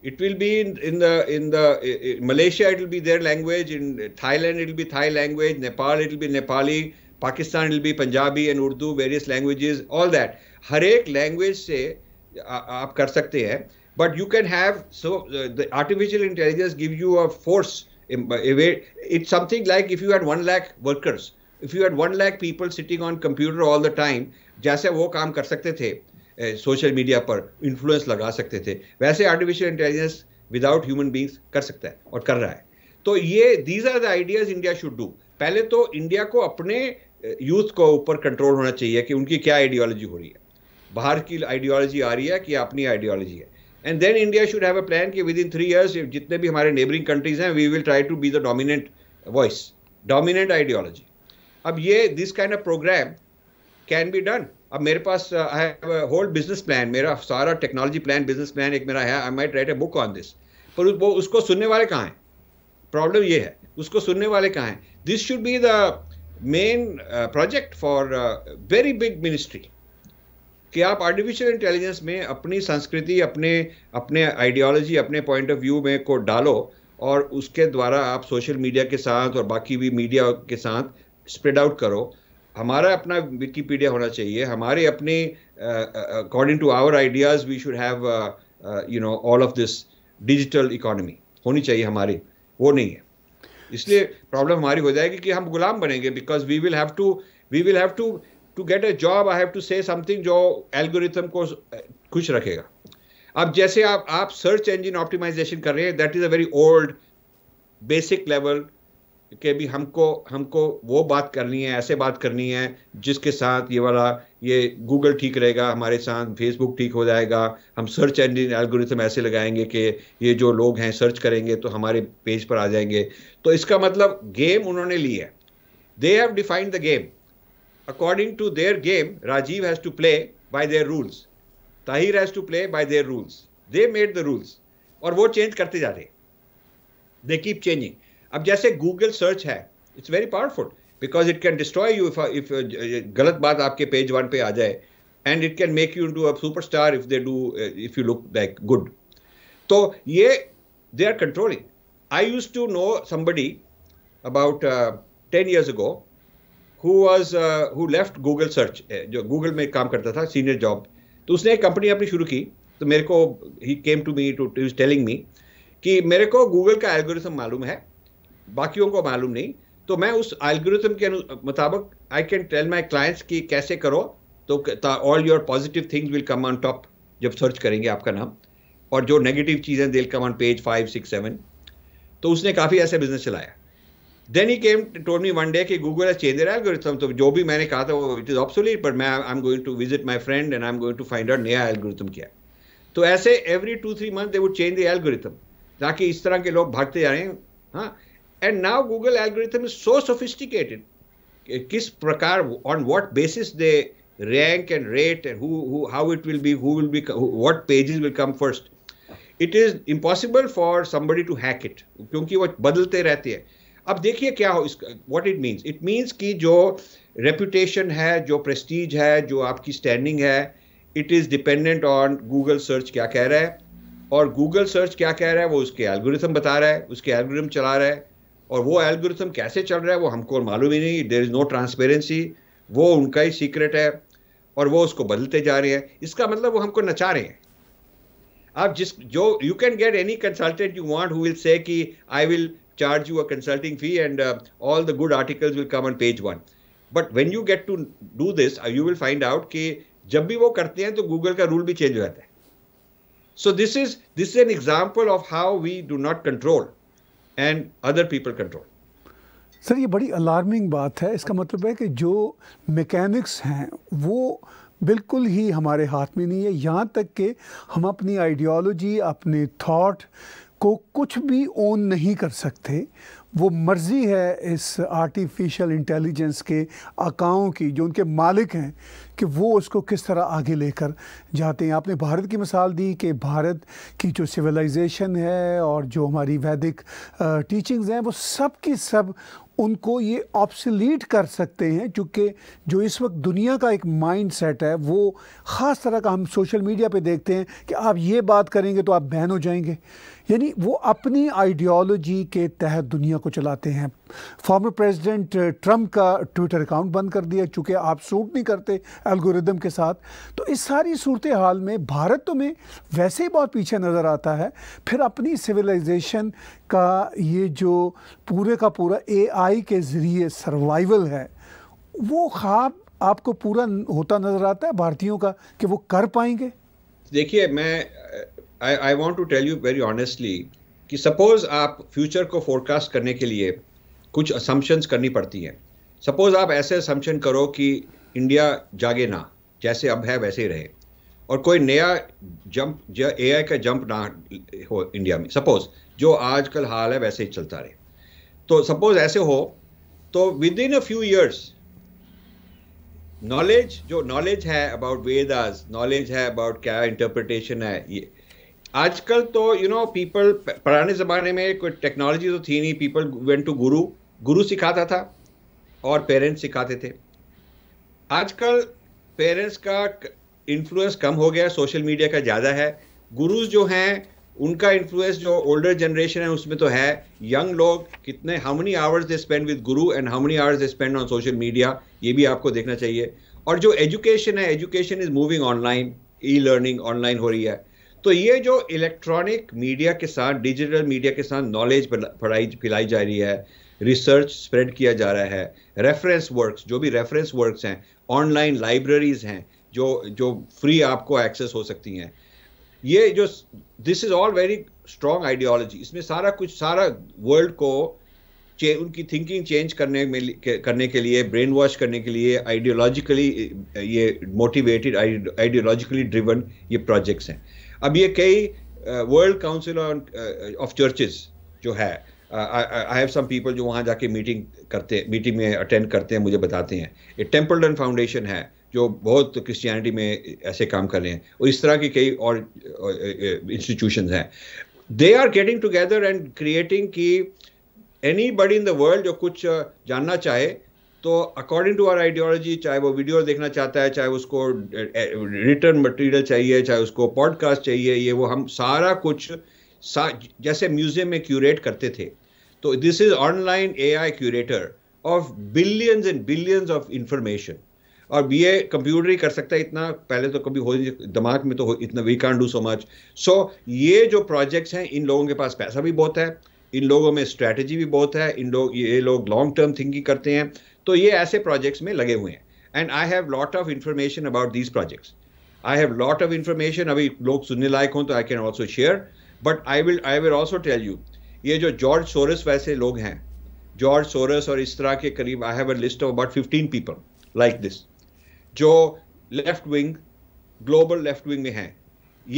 it will be in in the in the Malaysia it will be their language in Thailand it will be Thai language Nepal it will be Nepali Pakistan will be Punjabi and Urdu various language all that हर एक लैंग्वेज से आ, आप कर सकते हैं but you can have so the artificial intelligence give you a force it something like if you had one lack workers if you had one lakh people sitting on computer all the time जैसे वो काम कर सकते थे social media पर influence लगा सकते थे वैसे artificial intelligence without human beings कर सकता है और कर रहा है तो ये these are the ideas India should do पहले तो इंडिया को अपने यूथ को ऊपर कंट्रोल होना चाहिए कि उनकी क्या आइडियोलॉजी हो रही है बाहर की आइडियोलॉजी आ रही है कि अपनी आइडियोलॉजी है and then India should have a plan कि विद इन थ्री ईयर्स जितने भी हमारे नेबरिंग कंट्रीज हैं we will try to be the dominant voice dominant ideology अब ये this kind of programme can be done अब मेरे पास I have whole business plan मेरा सारा टेक्नोलॉजी प्लान बिजनेस प्लान एक मेरा है I might write a book on this पर वो उसको सुनने वाले कहाँ हैं प्रॉब्लम ये है उसको सुनने वाले कहाँ हैं this should be the main project for very big ministry कि आप आर्टिफिशियल इंटेलिजेंस में अपनी संस्कृति अपने अपने आइडियोलॉजी अपने पॉइंट ऑफ व्यू में को डालो और उसके द्वारा आप सोशल मीडिया के साथ और बाकी भी मीडिया के साथ स्प्रेड आउट करो हमारा अपना विकीपीडिया होना चाहिए हमारे अपने according to our ideas we should have you know all of this digital economy होनी चाहिए हमारी वो नहीं है इसलिए प्रॉब्लम हमारी हो जाएगी कि हम गुलाम बनेंगे because we will have to we will have to to get a job I have to say something जो एल्गोरिथम को खुश रखेगा अब जैसे आप आप सर्च इंजिन ऑप्टिमाइजेशन कर रहे हैं that is a very old basic level कि भी हमको हमको वो बात करनी है ऐसे बात करनी है जिसके साथ ये वाला ये गूगल ठीक रहेगा हमारे साथ फेसबुक ठीक हो जाएगा हम सर्च इंजन एल्गोरिथम ऐसे लगाएंगे कि ये जो लोग हैं सर्च करेंगे तो हमारे पेज पर आ जाएंगे तो इसका मतलब गेम उन्होंने ली है they have defined the game according to their game Rajiv has to play by their rules Tahir has to play by their rules they made the rules और वो चेंज करते जा रहे दे कीप चेंजिंग अब जैसे गूगल सर्च है it's very powerful because it can destroy you if if गलत बात आपके पेज वन पे आ जाए and it can make you do a super star if they do if you look like good तो ये they are controlling I use to know somebody about ten years ago who was who left Google search जो Google में काम करता था senior job तो उसने एक कंपनी अपनी शुरू की तो मेरे को he came to me to telling me कि मेरे को गूगल का एल्गोरिथम मालूम है बाकियों को मालूम नहीं तो मैं उस एल्गोरिथम के मुताबिक I can tell my clients कि कैसे करो तो all your positive things will come on top जब सर्च करेंगे आपका नाम और जो नेगेटिव चीज़ें will come on page five six seven तो उसने काफ़ी ऐसे बिजनेस चलाया then he came told me one day कि गूगल है चेंज एल्गोरिथम तो जो भी मैंने कहा था वो इट इज़ ऑब्सोलीट बट मैं I am going to visit my friend and I am going to find out नया एल्गोरिथम किया तो ऐसे every two three month they would change the algorithm ताकि इस तरह के लोग भागते जा रहे हैं हाँ and now Google algorithm is so sophisticated किस प्रकार on what basis they rank and rate how it will be it will be who will will come first it is impossible for somebody to hack it क्योंकि वो बदलते रहते हैं अब देखिए क्या हो इसका what it means it means कि जो रेपुटेशन है जो प्रेस्टीज है जो आपकी स्टैंडिंग है it is dependent on Google search क्या कह रहा है और गूगल सर्च क्या कह रहा है वो उसके एल्गोरिथम बता रहा है उसके एल्गोरिथम चला रहा है और वो एल्गोरिथम कैसे चल रहा है वो हमको मालूम ही नहीं देर इज़ नो ट्रांसपेरेंसी वो उनका ही सीक्रेट है और वो उसको बदलते जा रहे हैं इसका मतलब वो हमको नचा रहे हैं आप जिस जो you can get any consultant you want who will say कि I will charge you a consulting fee and all the good articles will come on page one but when you get to do this you will find out कि जब भी वो करते हैं तो Google का rule भी चेंज हो जाता है so this is this is an example of how we do not control and other people control sir ये बड़ी अलार्मिंग बात है इसका मतलब है कि जो मैकेनिक्स हैं वो बिल्कुल ही हमारे हाथ में नहीं है यहाँ तक कि हम अपनी आइडियोलॉजी अपने थॉट को कुछ भी ओन नहीं कर सकते वो मर्ज़ी है इस आर्टिफिशियल इंटेलिजेंस के अकाओं की जो उनके मालिक हैं कि वो उसको किस तरह आगे लेकर जाते हैं आपने भारत की मिसाल दी कि भारत की जो सिविलाइजेशन है और जो हमारी वैदिक टीचिंग्स हैं वो सब की सब उनको ये ऑप्सलीट कर सकते हैं चूँकि जो इस वक्त दुनिया का एक माइंड सेट है वो ख़ास तरह का हम सोशल मीडिया पे देखते हैं कि आप ये बात करेंगे तो आप बैन हो जाएंगे यानी वो अपनी आइडियोलॉजी के तहत दुनिया को चलाते हैं फॉर्मर प्रेसिडेंट ट्रम्प का ट्विटर अकाउंट बंद कर दिया चूँकि आप सूट नहीं करते एल्गोरिदम के साथ तो इस सारी सूरत हाल में भारत तो में वैसे ही बहुत पीछे नज़र आता है फिर अपनी सिविलाइजेशन का ये जो पूरे का पूरा एआई के ज़रिए सर्वाइवल है वो ख्वाब आपको पूरा होता नज़र आता है भारतीयों का कि वो कर पाएंगे देखिए मैं I I want to tell you very honestly कि सपोज आप फ्यूचर को फोरकास्ट करने के लिए कुछ असम्पन्स करनी पड़ती हैं सपोज आप ऐसे असम्पन करो कि इंडिया जागे ना जैसे अब है वैसे ही रहे और कोई नया जंप ए आई का जंप ना हो इंडिया में सपोज जो आजकल हाल है वैसे ही चलता रहे तो सपोज ऐसे हो तो within a few years knowledge जो नॉलेज है अबाउट वेदास नॉलेज है अबाउट क्या इंटरप्रिटेशन है ये आजकल तो यू नो पीपल पुराने ज़माने में कोई टेक्नोलॉजी तो थी नहीं पीपल वेंट टू गुरु गुरु सिखाता था और पेरेंट्स सिखाते थे आजकल पेरेंट्स का इन्फ्लुएंस कम हो गया सोशल मीडिया का ज़्यादा है गुरुज जो हैं उनका इन्फ्लुएंस जो ओल्डर जनरेशन है उसमें तो है यंग लोग कितने how many hours they spend with guru and how many hours they spend on social media ये भी आपको देखना चाहिए और जो एजुकेशन है education is moving online e learning online हो रही है तो ये जो इलेक्ट्रॉनिक मीडिया के साथ डिजिटल मीडिया के साथ नॉलेज पढ़ाई फैलाई जा रही है रिसर्च स्प्रेड किया जा रहा है रेफरेंस वर्क्स जो भी रेफरेंस वर्क्स हैं ऑनलाइन लाइब्रेरीज हैं जो जो फ्री आपको एक्सेस हो सकती हैं ये जो this is all very strong ideology इसमें सारा कुछ सारा वर्ल्ड को चे, उनकी थिंकिंग चेंज करने में करने के लिए ब्रेन वॉश करने के लिए आइडियोलॉजिकली ये मोटिवेटेड आइडियोलॉजिकली ड्रिवन ये प्रोजेक्ट्स हैं अब ये कई वर्ल्ड काउंसिल ऑफ चर्चेज जो है आई हैव सम पीपल जो वहाँ जाके मीटिंग करते मीटिंग में अटेंड करते हैं मुझे बताते हैं ये टेम्पल्डन फाउंडेशन है जो बहुत क्रिश्चियनिटी में ऐसे काम कर रहे हैं और इस तरह की कई और इंस्टीट्यूशन uh, uh, हैं they are getting together and creating की anybody in the world जो कुछ uh, जानना चाहे तो अकॉर्डिंग टू आर आइडियोलॉजी चाहे वो वीडियो देखना चाहता है चाहे उसको रिटर्न मटेरियल चाहिए चाहे उसको पॉडकास्ट चाहिए ये वो हम सारा कुछ सा, जैसे म्यूजियम में क्यूरेट करते थे तो this is online A I curator of billions and billions of information और बी ए कंप्यूटर ही कर सकता है इतना पहले तो कभी हो दिमाग में तो हो इतना we can do so much so ये जो प्रोजेक्ट्स हैं इन लोगों के पास पैसा भी बहुत है इन लोगों में स्ट्रैटेजी भी बहुत है इन लोग ये लोग लॉन्ग टर्म थिंकिंग करते हैं तो ये ऐसे प्रोजेक्ट्स में लगे हुए हैं and I have lot of information about these projects I have lot of information अभी लोग सुनने लायक हों तो I can also share but I will I will also tell you ये जो जॉर्ज सोरस वैसे लोग हैं जॉर्ज सोरस और इस तरह के करीब I have a list of about fifteen people like this जो left wing global left wing में हैं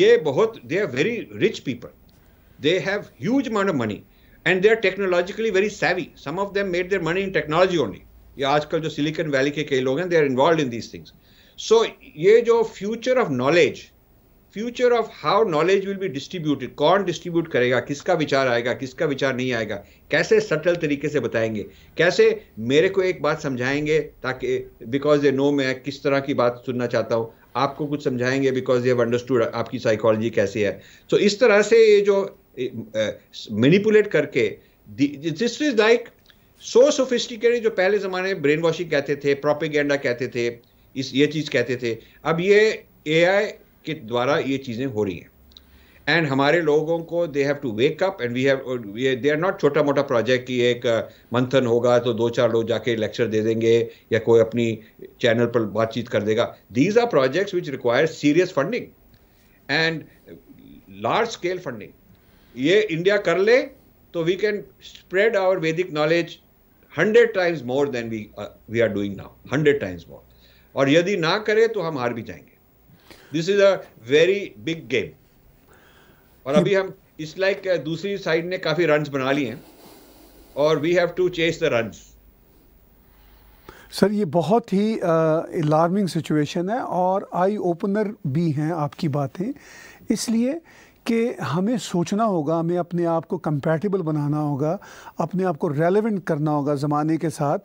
ये बहुत they are very rich people they have huge amount of money and they are technologically very savvy some of them made their money in technology only या आजकल जो Silicon Valley के कई लोग हैं they are involve in these things so ये जो future of knowledge future of how knowledge will be distributed कौन डिस्ट्रीब्यूट करेगा किसका विचार आएगा किसका विचार नहीं आएगा कैसे सटल तरीके से बताएंगे कैसे मेरे को एक बात समझाएंगे ताकि बिकॉज दे नो मैं किस तरह की बात सुनना चाहता हूँ आपको कुछ समझाएंगे बिकॉज दे अंडरस्टूड आपकी साइकोलॉजी कैसी है सो so, इस तरह से ये जो मैनिपुलेट करके this is like so so sophisticated जो पहले ज़माने में ब्रेन वॉशिंग कहते थे प्रोपेगेंडा कहते थे इस ये चीज़ कहते थे अब ये ए के द्वारा ये चीज़ें हो रही हैं एंड हमारे लोगों को they have to wake up and we have they are not छोटा मोटा प्रोजेक्ट की एक मंथन होगा तो दो चार लोग जाके लेक्चर दे देंगे या कोई अपनी चैनल पर बातचीत कर देगा these are projects which require serious funding and large scale funding ये इंडिया कर ले तो we can spread our Vedic knowledge hundred times more than we we are doing now hundred times more और यदि ना करें तो हम हार भी जाएंगे this is a very big game और अभी हम इस लाइक like, uh, दूसरी साइड ने काफ़ी रन बना लिए हैं और we have to chase the run sir ये बहुत ही अलार्मिंग uh, सिचुएशन है और आई ओपनर भी हैं आपकी बातें इसलिए कि हमें सोचना होगा हमें अपने आप को कंपैटिबल बनाना होगा अपने आप को रेलेवेंट करना होगा ज़माने के साथ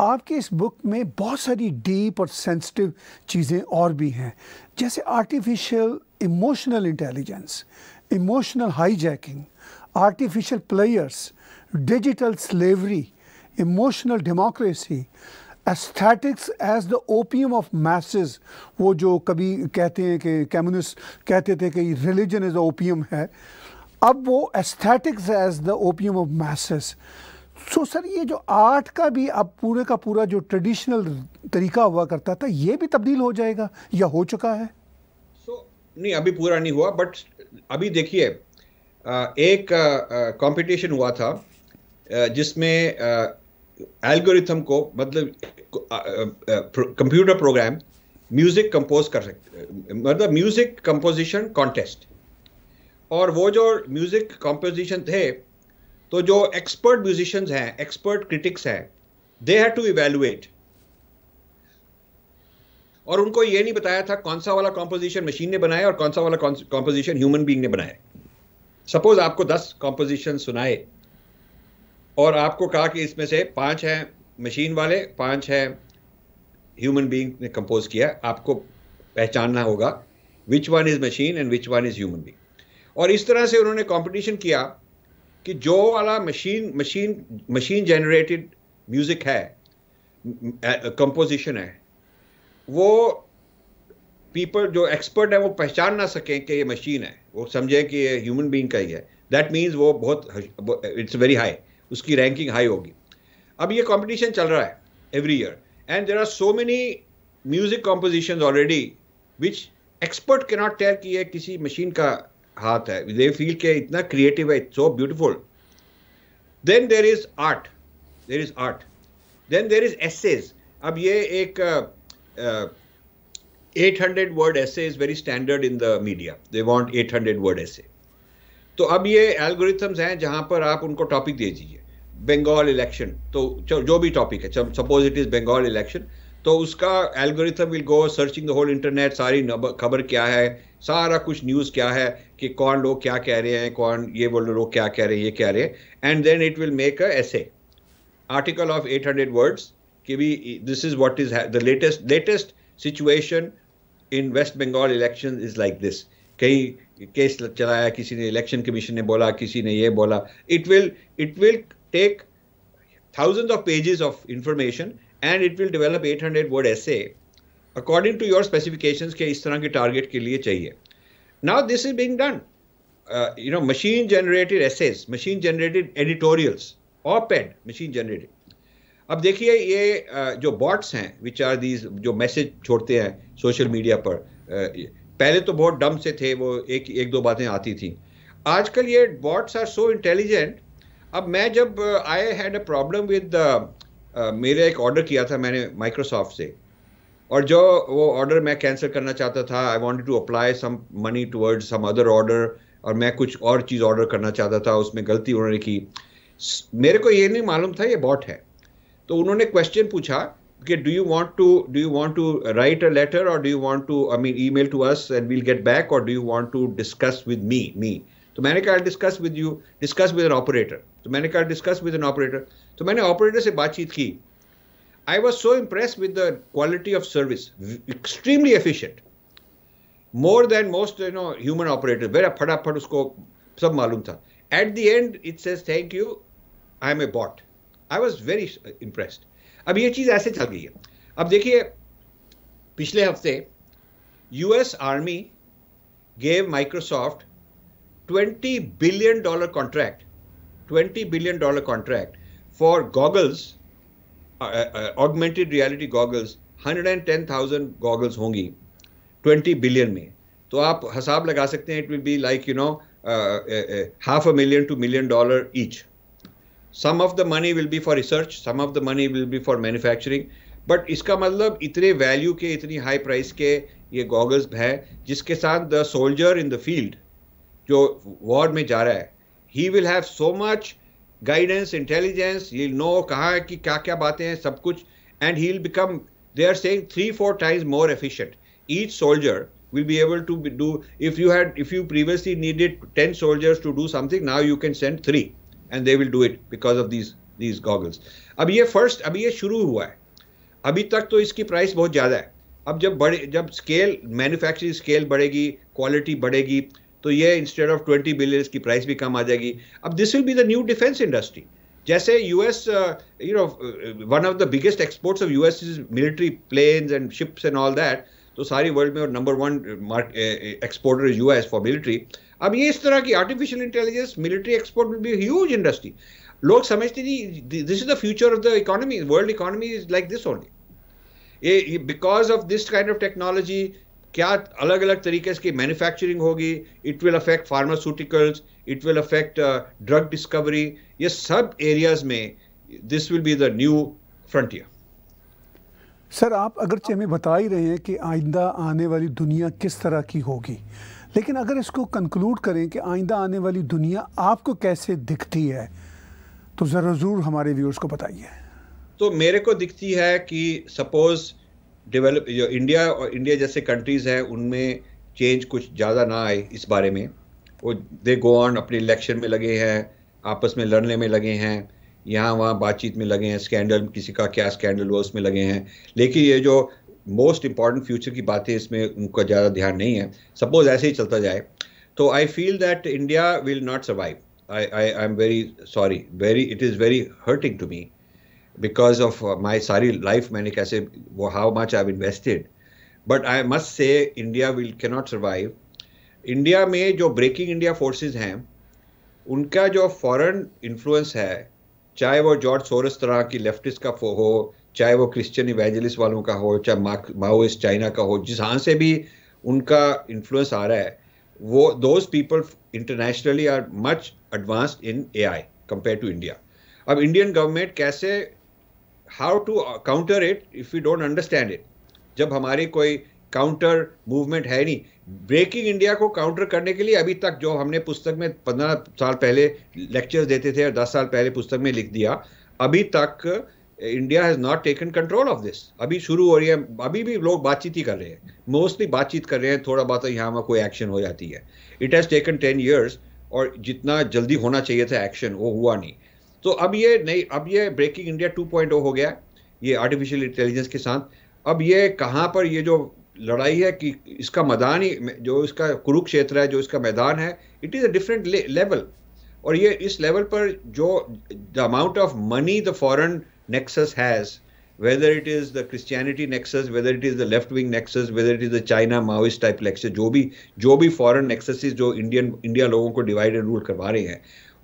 आपकी इस बुक में बहुत सारी डीप और सेंसिटिव चीज़ें और भी हैं जैसे artificial emotional intelligence emotional hijacking artificial players digital slavery emotional democracy aesthetics as the opium of message वो जो कभी कहते हैं कि कम्युनिस्ट कहते थे कि रिलीजन इज़ ओपियम है अब वो aesthetics as the opium of message so sir ये जो आर्ट का भी अब पूरे का पूरा जो ट्रेडिशनल तरीका हुआ करता था ये भी तब्दील हो जाएगा या हो चुका है सो so, नहीं अभी पूरा नहीं हुआ बट अभी देखिए एक कंपटीशन हुआ था जिसमें एल्गोरिथम को मतलब कंप्यूटर प्रोग्राम म्यूजिक कंपोज कर सकते मतलब म्यूजिक कंपोजिशन कॉन्टेस्ट और वो जो म्यूजिक कंपोजिशन थे तो जो एक्सपर्ट म्यूजिशियंस हैं एक्सपर्ट क्रिटिक्स हैं दे हैड टू इवेलुएट और उनको ये नहीं बताया था कौन सा वाला कॉम्पोजिशन मशीन ने बनाया और कौन सा वाला कॉम्पोजिशन ह्यूमन बींग ने बनाया सपोज आपको दस कॉम्पोजिशन सुनाए और आपको कहा कि इसमें से पांच हैं मशीन वाले पांच हैं ह्यूमन बीइंग ने कंपोज किया आपको पहचानना होगा which one is machine and which one is human being और इस तरह से उन्होंने कंपटीशन किया कि जो वाला machine machine machine generated music है कंपोजिशन है वो पीपल जो एक्सपर्ट है वो पहचान ना सकें कि ये मशीन है वो समझें कि ये ह्यूमन बीइंग का ही है दैट मीन्स वो बहुत इट्स वेरी हाई उसकी रैंकिंग हाई होगी अब ये कंपटीशन चल रहा है every year and there are so many music composition already which expert के नॉट टेयर कि ये किसी मशीन का हाथ है दे फील के इतना क्रिएटिव है it's so beautiful then there is art there is art then there is essays अब ये एक eight hundred word essay is very standard in the media they want eight hundred word essay तो अब ये algorithms हैं जहां पर आप उनको टॉपिक दे दीजिए बंगाल इलेक्शन तो जो भी टॉपिक है suppose it is Bengal election तो उसका algorithm will go searching the whole internet सारी खबर क्या है सारा कुछ न्यूज़ क्या है कि कौन लोग क्या कह रहे हैं कौन ये बोल लोग क्या कह रहे हैं ये कह रहे हैं and then it will make a essay article of 800 words कि भी this is what is the latest latest situation in West Bengal election is like this कहीं केस चलाया किसी ने इलेक्शन कमीशन ने बोला किसी ने ये बोला it will it will take thousand of pages of information and it will develop eight hundred word essay according to your specification के इस तरह के टारगेट के लिए चाहिए now this is being done you know machine generated essays machine generated editorials और paid machine generated अब देखिए ये uh, जो बॉट्स हैं विच आर दीज जो मैसेज छोड़ते हैं सोशल मीडिया पर uh, पहले तो बहुत डम से थे वो एक एक दो बातें आती थी आजकल ये बॉट्स आर सो इंटेलिजेंट अब मैं जब I had a problem with मेरा एक ऑर्डर किया था मैंने माइक्रोसॉफ्ट से और जो वो ऑर्डर मैं कैंसिल करना चाहता था I want to apply some money toward some other order और मैं कुछ और चीज़ ऑर्डर करना चाहता था उसमें गलती उन्होंने की मेरे को ये नहीं मालूम था ये बॉट है तो उन्होंने क्वेश्चन पूछा okay do you want to do you want to write a letter or do you want to i mean email to us and we'll get back or do you want to discuss with me me so manika i'll discuss with you discuss with an operator so manika i'll discuss with an operator so many operators ki. i was so impressed with the quality of service extremely efficient more than most you know human operators where I very at the end it says thank you i'm a bot i was very impressed अब ये चीज़ ऐसे चल गई है अब देखिए पिछले हफ्ते US army gave Microsoft 20 billion dollar contract 20 billion dollar contract for goggles augmented reality goggles 110,000 goggles होंगी 20 बिलियन में तो आप हिसाब लगा सकते हैं it will be like you know half a million to million dollar each some of the money will be for research some of the money will be for manufacturing but इसका मतलब इतने value के इतनी high price के ये goggles है जिसके साथ the soldier in the field जो war में जा रहा है he will have so much guidance intelligence he'll know कहाँ है कि क्या क्या बातें हैं and he'll become they are saying three four times more efficient each soldier will be able to do if you had if you previously needed 10 soldiers to do something now you can send three and they will do it because of these these goggles अब ये first अभी ये शुरू हुआ है अभी तक तो इसकी प्राइस बहुत ज़्यादा है अब जब बड़े जब स्केल मैन्युफैक्चरिंग स्केल बढ़ेगी क्वालिटी बढ़ेगी तो ये इंस्टेड ऑफ ट्वेंटी बिलियन इसकी प्राइस भी कम आ जाएगी अब this will be the new defence industry जैसे US you know one of the biggest exports of US is military planes and ships and all that तो सारी वर्ल्ड में और number one exporter U S for military अब ये इस तरह की artificial intelligence military export will be huge industry लोग समझते जी this is the future of the economy world economy is like this only ये because of this kind of technology क्या अलग अलग तरीके से मैन्युफैक्चरिंग होगी it will affect pharmaceuticals it will affect drug discovery ये सब एरियाज में this will be the new frontier sir आप अगरचे हमें बता ही रहे हैं कि आइंदा आने वाली दुनिया किस तरह की होगी लेकिन अगर इसको कंक्लूड करें कि आइंदा आने वाली दुनिया आपको कैसे दिखती है तो ज़रूर हमारे व्यूअर्स को बताइए तो मेरे को दिखती है कि सपोज़ डेवलप जो इंडिया और इंडिया जैसे कंट्रीज़ हैं उनमें चेंज कुछ ज़्यादा ना आए इस बारे में वो दे गो ऑन अपने इलेक्शन में लगे हैं आपस में लड़ने में लगे हैं यहाँ वहाँ बातचीत में लगे हैं स्कैंडल किसी का क्या स्कैंडल हुआ उसमें लगे हैं लेकिन ये जो मोस्ट इंपॉर्टेंट फ्यूचर की बातें इसमें उनका ज़्यादा ध्यान नहीं है सपोज ऐसे ही चलता जाए तो I feel that India will not survive I I I am very sorry very it is very hurting to me because of my सारी लाइफ मैंने कैसे वो much much invested but I must say India will के not survive India में जो breaking India forces हैं उनका जो फॉरेन इन्फ्लुएंस है चाहे वो जॉर्ज सोरस तरह की लेफ्टिस्ट का हो चाहे वो क्रिश्चियन इवेंजलिस्ट वालों का हो चाहे माओइस्ट चाइना का हो जिस से भी उनका इन्फ्लुएंस आ रहा है वो those people internationally are much advanced in A I compare to India अब इंडियन गवर्नमेंट कैसे how to counter it if you don't understand it जब हमारी कोई काउंटर मूवमेंट है नहीं ब्रेकिंग इंडिया को काउंटर करने के लिए अभी तक जो हमने पुस्तक में पंद्रह साल पहले लेक्चर्स देते थे और दस साल पहले पुस्तक में लिख दिया अभी तक India has not taken control of this अभी शुरू हो रही है अभी भी लोग बातचीत ही कर रहे हैं मोस्टली बातचीत कर रहे हैं थोड़ा बहुत यहाँ वहाँ कोई एक्शन हो जाती है it has taken ten years और जितना जल्दी होना चाहिए था एक्शन वो हुआ नहीं तो अब ये नहीं अब ये ब्रेकिंग इंडिया टू हो गया ये आर्टिफिशियल इंटेलिजेंस के साथ अब ये कहाँ पर ये जो लड़ाई है कि इसका मैदान ही जो इसका कुरुक्षेत्र है जो इसका मैदान है it is a different level और ये इस लेवल पर जो the amount of money the foreign nexus has whether it is the Christianity nexus whether it is the left wing nexus whether it is the China Maoist type nexus जो भी जो भी foreign nexus जो Indian India लोगों को divide and rule करवा रहे हैं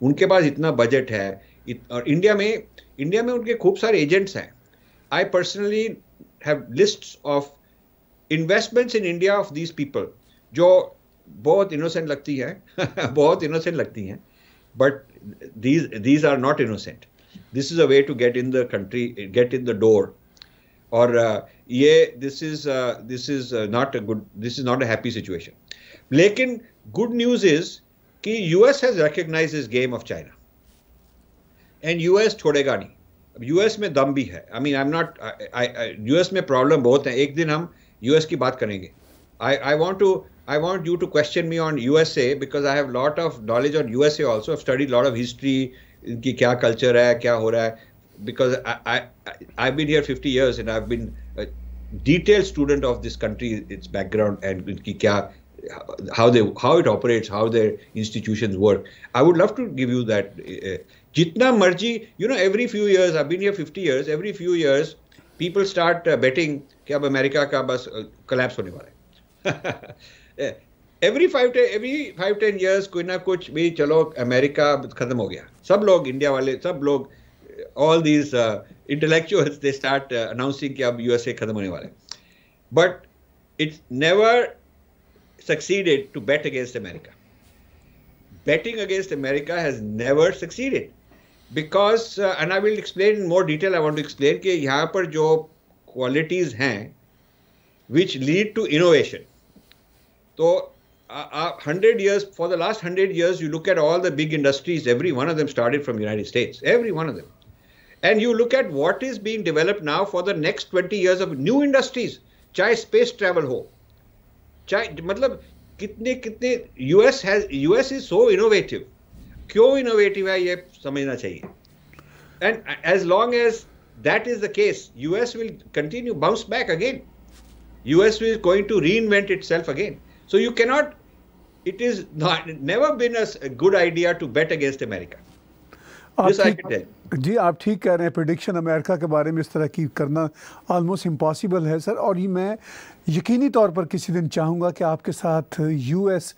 उनके पास इतना बजट है इत, और इंडिया में इंडिया में उनके खूब सारे एजेंट्स हैं I personally have list of investments in India of these people जो बहुत इनोसेंट लगती है बहुत इनोसेंट लगती हैं but these these are not innocent this is a way to get in the country get in the door और ये this is this is not a good this is not a happy situation लेकिन good news is कि US has recognise is game of China and US छोड़ेगा नहीं US में दम भी है I mean I am not US में problem बहुत है एक दिन हम यूएस की बात करेंगे I I want to I want you to question me on U S A because I have lot of knowledge on U S A also study lot of history इनकी क्या कल्चर है क्या हो रहा है because I, I I've been here 50 years and I've been a detailed student of this country, its background and how they how it operates, how their institutions work. I would love to give you that. Jitna marji, you know, every few years I've been here 50 years. Every few years people start betting कि अब America का बस collapse होने वाला है every five every five ten years कोई ना कुछ भी चलो अमेरिका खत्म हो गया सब लोग इंडिया वाले सब लोग all these intellectuals they start announcing कि अब यूएसए खत्म होने वाला है but it's never succeeded to bet against America. Betting against America has never succeeded. Because and I will explain in more detail I want to explain कि यहाँ पर जो क्वालिटीज़ हैं विच लीड टू इनोवेशन तो hundred years for the last hundred years you look at all the big industries every one of them started from United States every one of them and you look at what is being developed now for the next 20 years of new industries चाहे space travel हो चाहे मतलब कितने कितने US has US is so innovative क्यों innovative है ये समझना चाहिए and as long as that is the case US will continue bounce back again US is going to reinvent itself again so you cannot it is not never been a good idea to bet against America जी आप ठीक कह रहे हैं prediction America के बारे में इस तरह की करना आलमोस्ट इम्पॉसिबल है सर और ये मैं यकीनी तौर पर किसी दिन चाहूँगा कि आपके साथ यूएस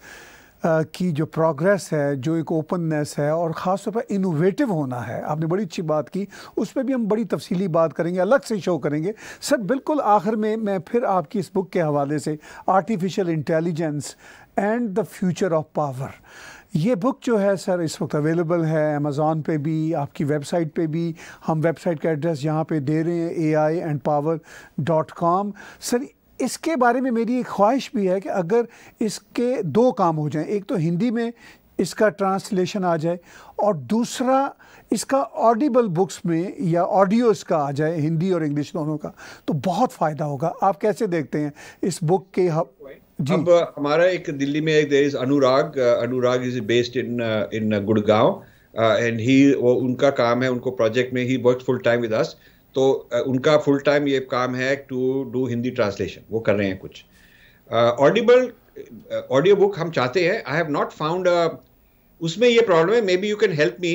की जो प्रोग्रेस है जो एक ओपननेस है और ख़ास तौर पर इनोवेटिव होना है आपने बड़ी अच्छी बात की उस पर भी हम बड़ी तफसीली बात करेंगे अलग से शो करेंगे सर बिल्कुल आखिर में मैं फिर आपकी इस बुक के हवाले से artificial intelligence and the future of power ये बुक जो है सर इस वक्त अवेलेबल है अमेज़ोन पे भी आपकी वेबसाइट पे भी हम वेबसाइट का एड्रेस यहाँ पे दे रहे हैं A I and power dot com sir इसके बारे में मेरी एक ख्वाहिश भी है कि अगर इसके दो काम हो जाएं एक तो हिंदी में इसका ट्रांसलेशन आ जाए और दूसरा इसका ऑडिबल बुक्स में या ऑडियो इसका आ जाए हिंदी और इंग्लिश दोनों का तो बहुत फ़ायदा होगा आप कैसे देखते हैं इस बुक के हब जी अब हमारा एक दिल्ली में एक there is Anurag uh, Anurag is based in in Gurgaon and uh, ही वो उनका काम है उनको प्रोजेक्ट में ही work full time with us तो उनका फुल टाइम ये काम है टू डू हिंदी ट्रांसलेशन वो कर रहे हैं कुछ ऑडिबल ऑडियो बुक हम चाहते हैं आई हैव नॉट फाउंड उसमें ये प्रॉब्लम है maybe you can help me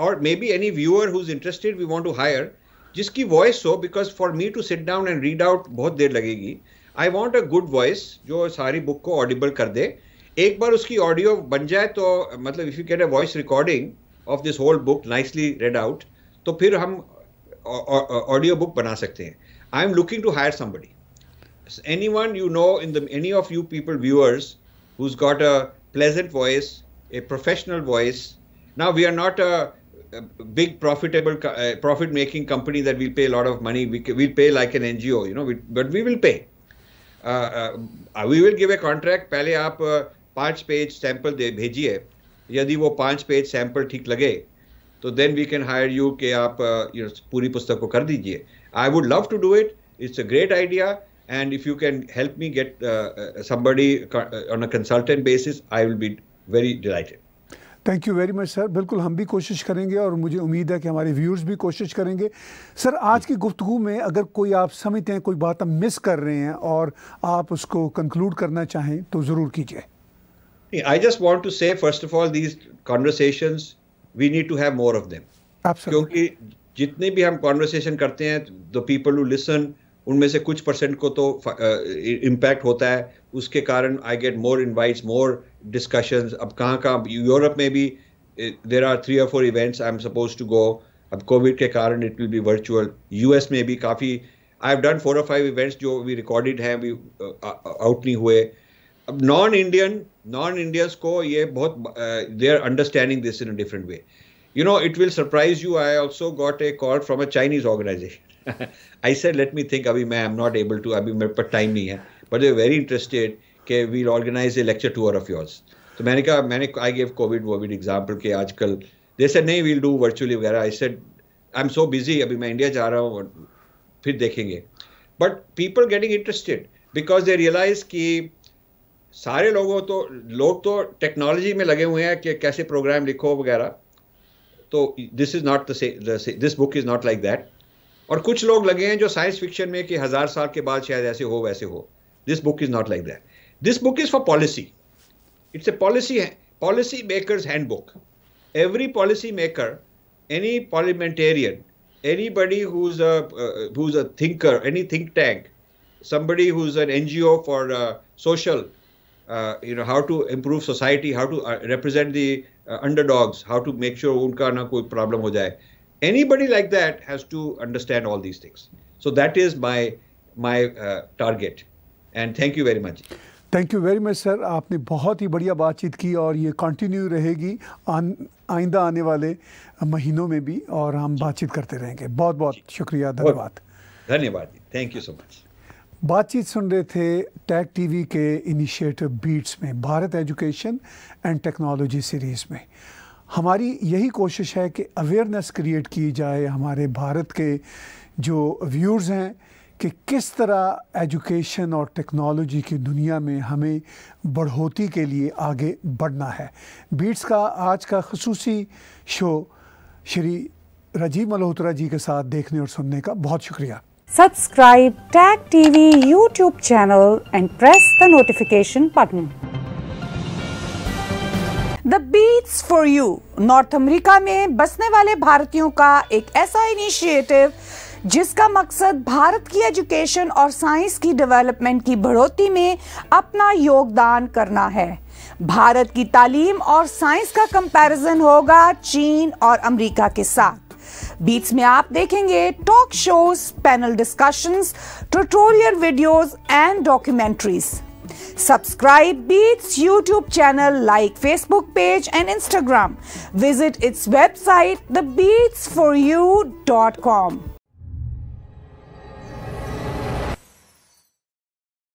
और maybe any viewer who is interested we want to hire जिसकी वॉइस हो because for me to sit down and read out बहुत देर लगेगी I want a good voice जो सारी book को Audible कर दे एक बार उसकी ऑडियो बन जाए तो मतलब if you can a voice recording of this whole book nicely read out तो फिर हम ऑडियो बुक बना सकते हैं I am looking to hire somebody anyone you know in the any of you people viewers whose got a pleasant voice a professional voice now we are not a big profitable uh, profit making company that will pay a lot of money we will pay like an ngo you know we, but we will pay uh, uh, we will give a contract पहले आप uh, पांच page sample दे भेजिए यदि वो पांच page sample ठीक लगे तो then we can hire you कि आप यू uh, पूरी पुस्तक को कर दीजिए I would love to do it it's a great idea and if you can help me get somebody on a consultant basis I will be very delighted thank you very much sir बिल्कुल हम भी कोशिश करेंगे और मुझे उम्मीद है कि हमारे व्यूअर्स भी कोशिश करेंगे सर आज की गुफ्तु में अगर कोई आप समझते हैं कोई बात हम मिस कर रहे हैं और आप उसको कंक्लूड करना चाहें तो ज़रूर कीजिए I just want to say first of all these conversations we need to have more of them क्योंकि जितने भी हम कॉन्वर्सेशन करते हैं द पीपल हु लिसन उनमें से कुछ परसेंट को तो इम्पैक्ट uh, होता है उसके कारण I get more invites more discussion अब कहाँ कहाँ यूरोप में भी देर आर थ्री और four events I am suppose to go अब कोविड के कारण it will be virtual US में भी काफ़ी आई हैव डन फोर और फाइव इवेंट्स जो भी रिकॉर्डेड हैं अभी आउट नहीं हुए non non Indian non Indians को ये बहुत they are understanding this in a different you know it will surprise you i also got a call from a chinese organization i said let me think abhi main i'm not able to abhi mere paas time nahi but they're very interested ke we'll organize a lecture tour of yours तो मैंने कहा मैंने I gave Covid वोविड example के आजकल जैसे नहीं we'll do virtually वगैरह I said I am so busy अभी मैं इंडिया जा रहा हूँ फिर देखेंगे but people getting interested because they realise कि सारे लोगों तो लोग तो टेक्नोलॉजी में लगे हुए हैं कि कैसे प्रोग्राम लिखो वगैरह तो this is not this book is not like that और कुछ लोग लगे हैं जो साइंस फिक्शन में कि हज़ार साल के बाद शायद ऐसे हो वैसे हो this book is not like that this book is for policy it's a policy policy makers handbook every policy maker any parliamentarian anybody a uh, who's a thinker, any somebody who's an NGO for uh, social uh, you know how to improve society how to uh, represent the uh, underdogs how to make sure unka na koi problem ho jaye anybody like that has to understand all these things so that is my my target and thank you very much thank you very much sir आपने बहुत ही बढ़िया बातचीत की और ये continue रहेगी आन, आइंदा आने वाले महीनों में भी और हम बातचीत करते रहेंगे बहुत बहुत शुक्रिया धन्यवाद धन्यवाद थैंक यू सो मच बातचीत सुन रहे थे टैग टीवी के इनिशिएटिव बीट्स में Bharat education and technology series में हमारी यही कोशिश है कि अवेयरनेस क्रिएट की जाए हमारे भारत के जो व्यूर्स हैं कि किस तरह एजुकेशन और टेक्नोलॉजी की दुनिया में हमें बढ़ोती के लिए आगे बढ़ना है बीट्स का आज का खसूसी शो श्री राजीव मल्होत्रा जी के साथ देखने और सुनने का बहुत शुक्रिया Subscribe Tag TV YouTube channel and press the notification button. The beats for you North America में बसने वाले भारतीयों का एक ऐसा इनिशिएटिव जिसका मकसद भारत की एजुकेशन और साइंस की डेवलपमेंट की बढ़ोतरी में अपना योगदान करना है भारत की तालीम और साइंस का कंपैरिजन होगा चीन और अमेरिका के साथ बीच में आप देखेंगे talk shows panel discussions tutorial videos and documentaries subscribe beats YouTube channel like Facebook page and Instagram visit its website the beats for you dot com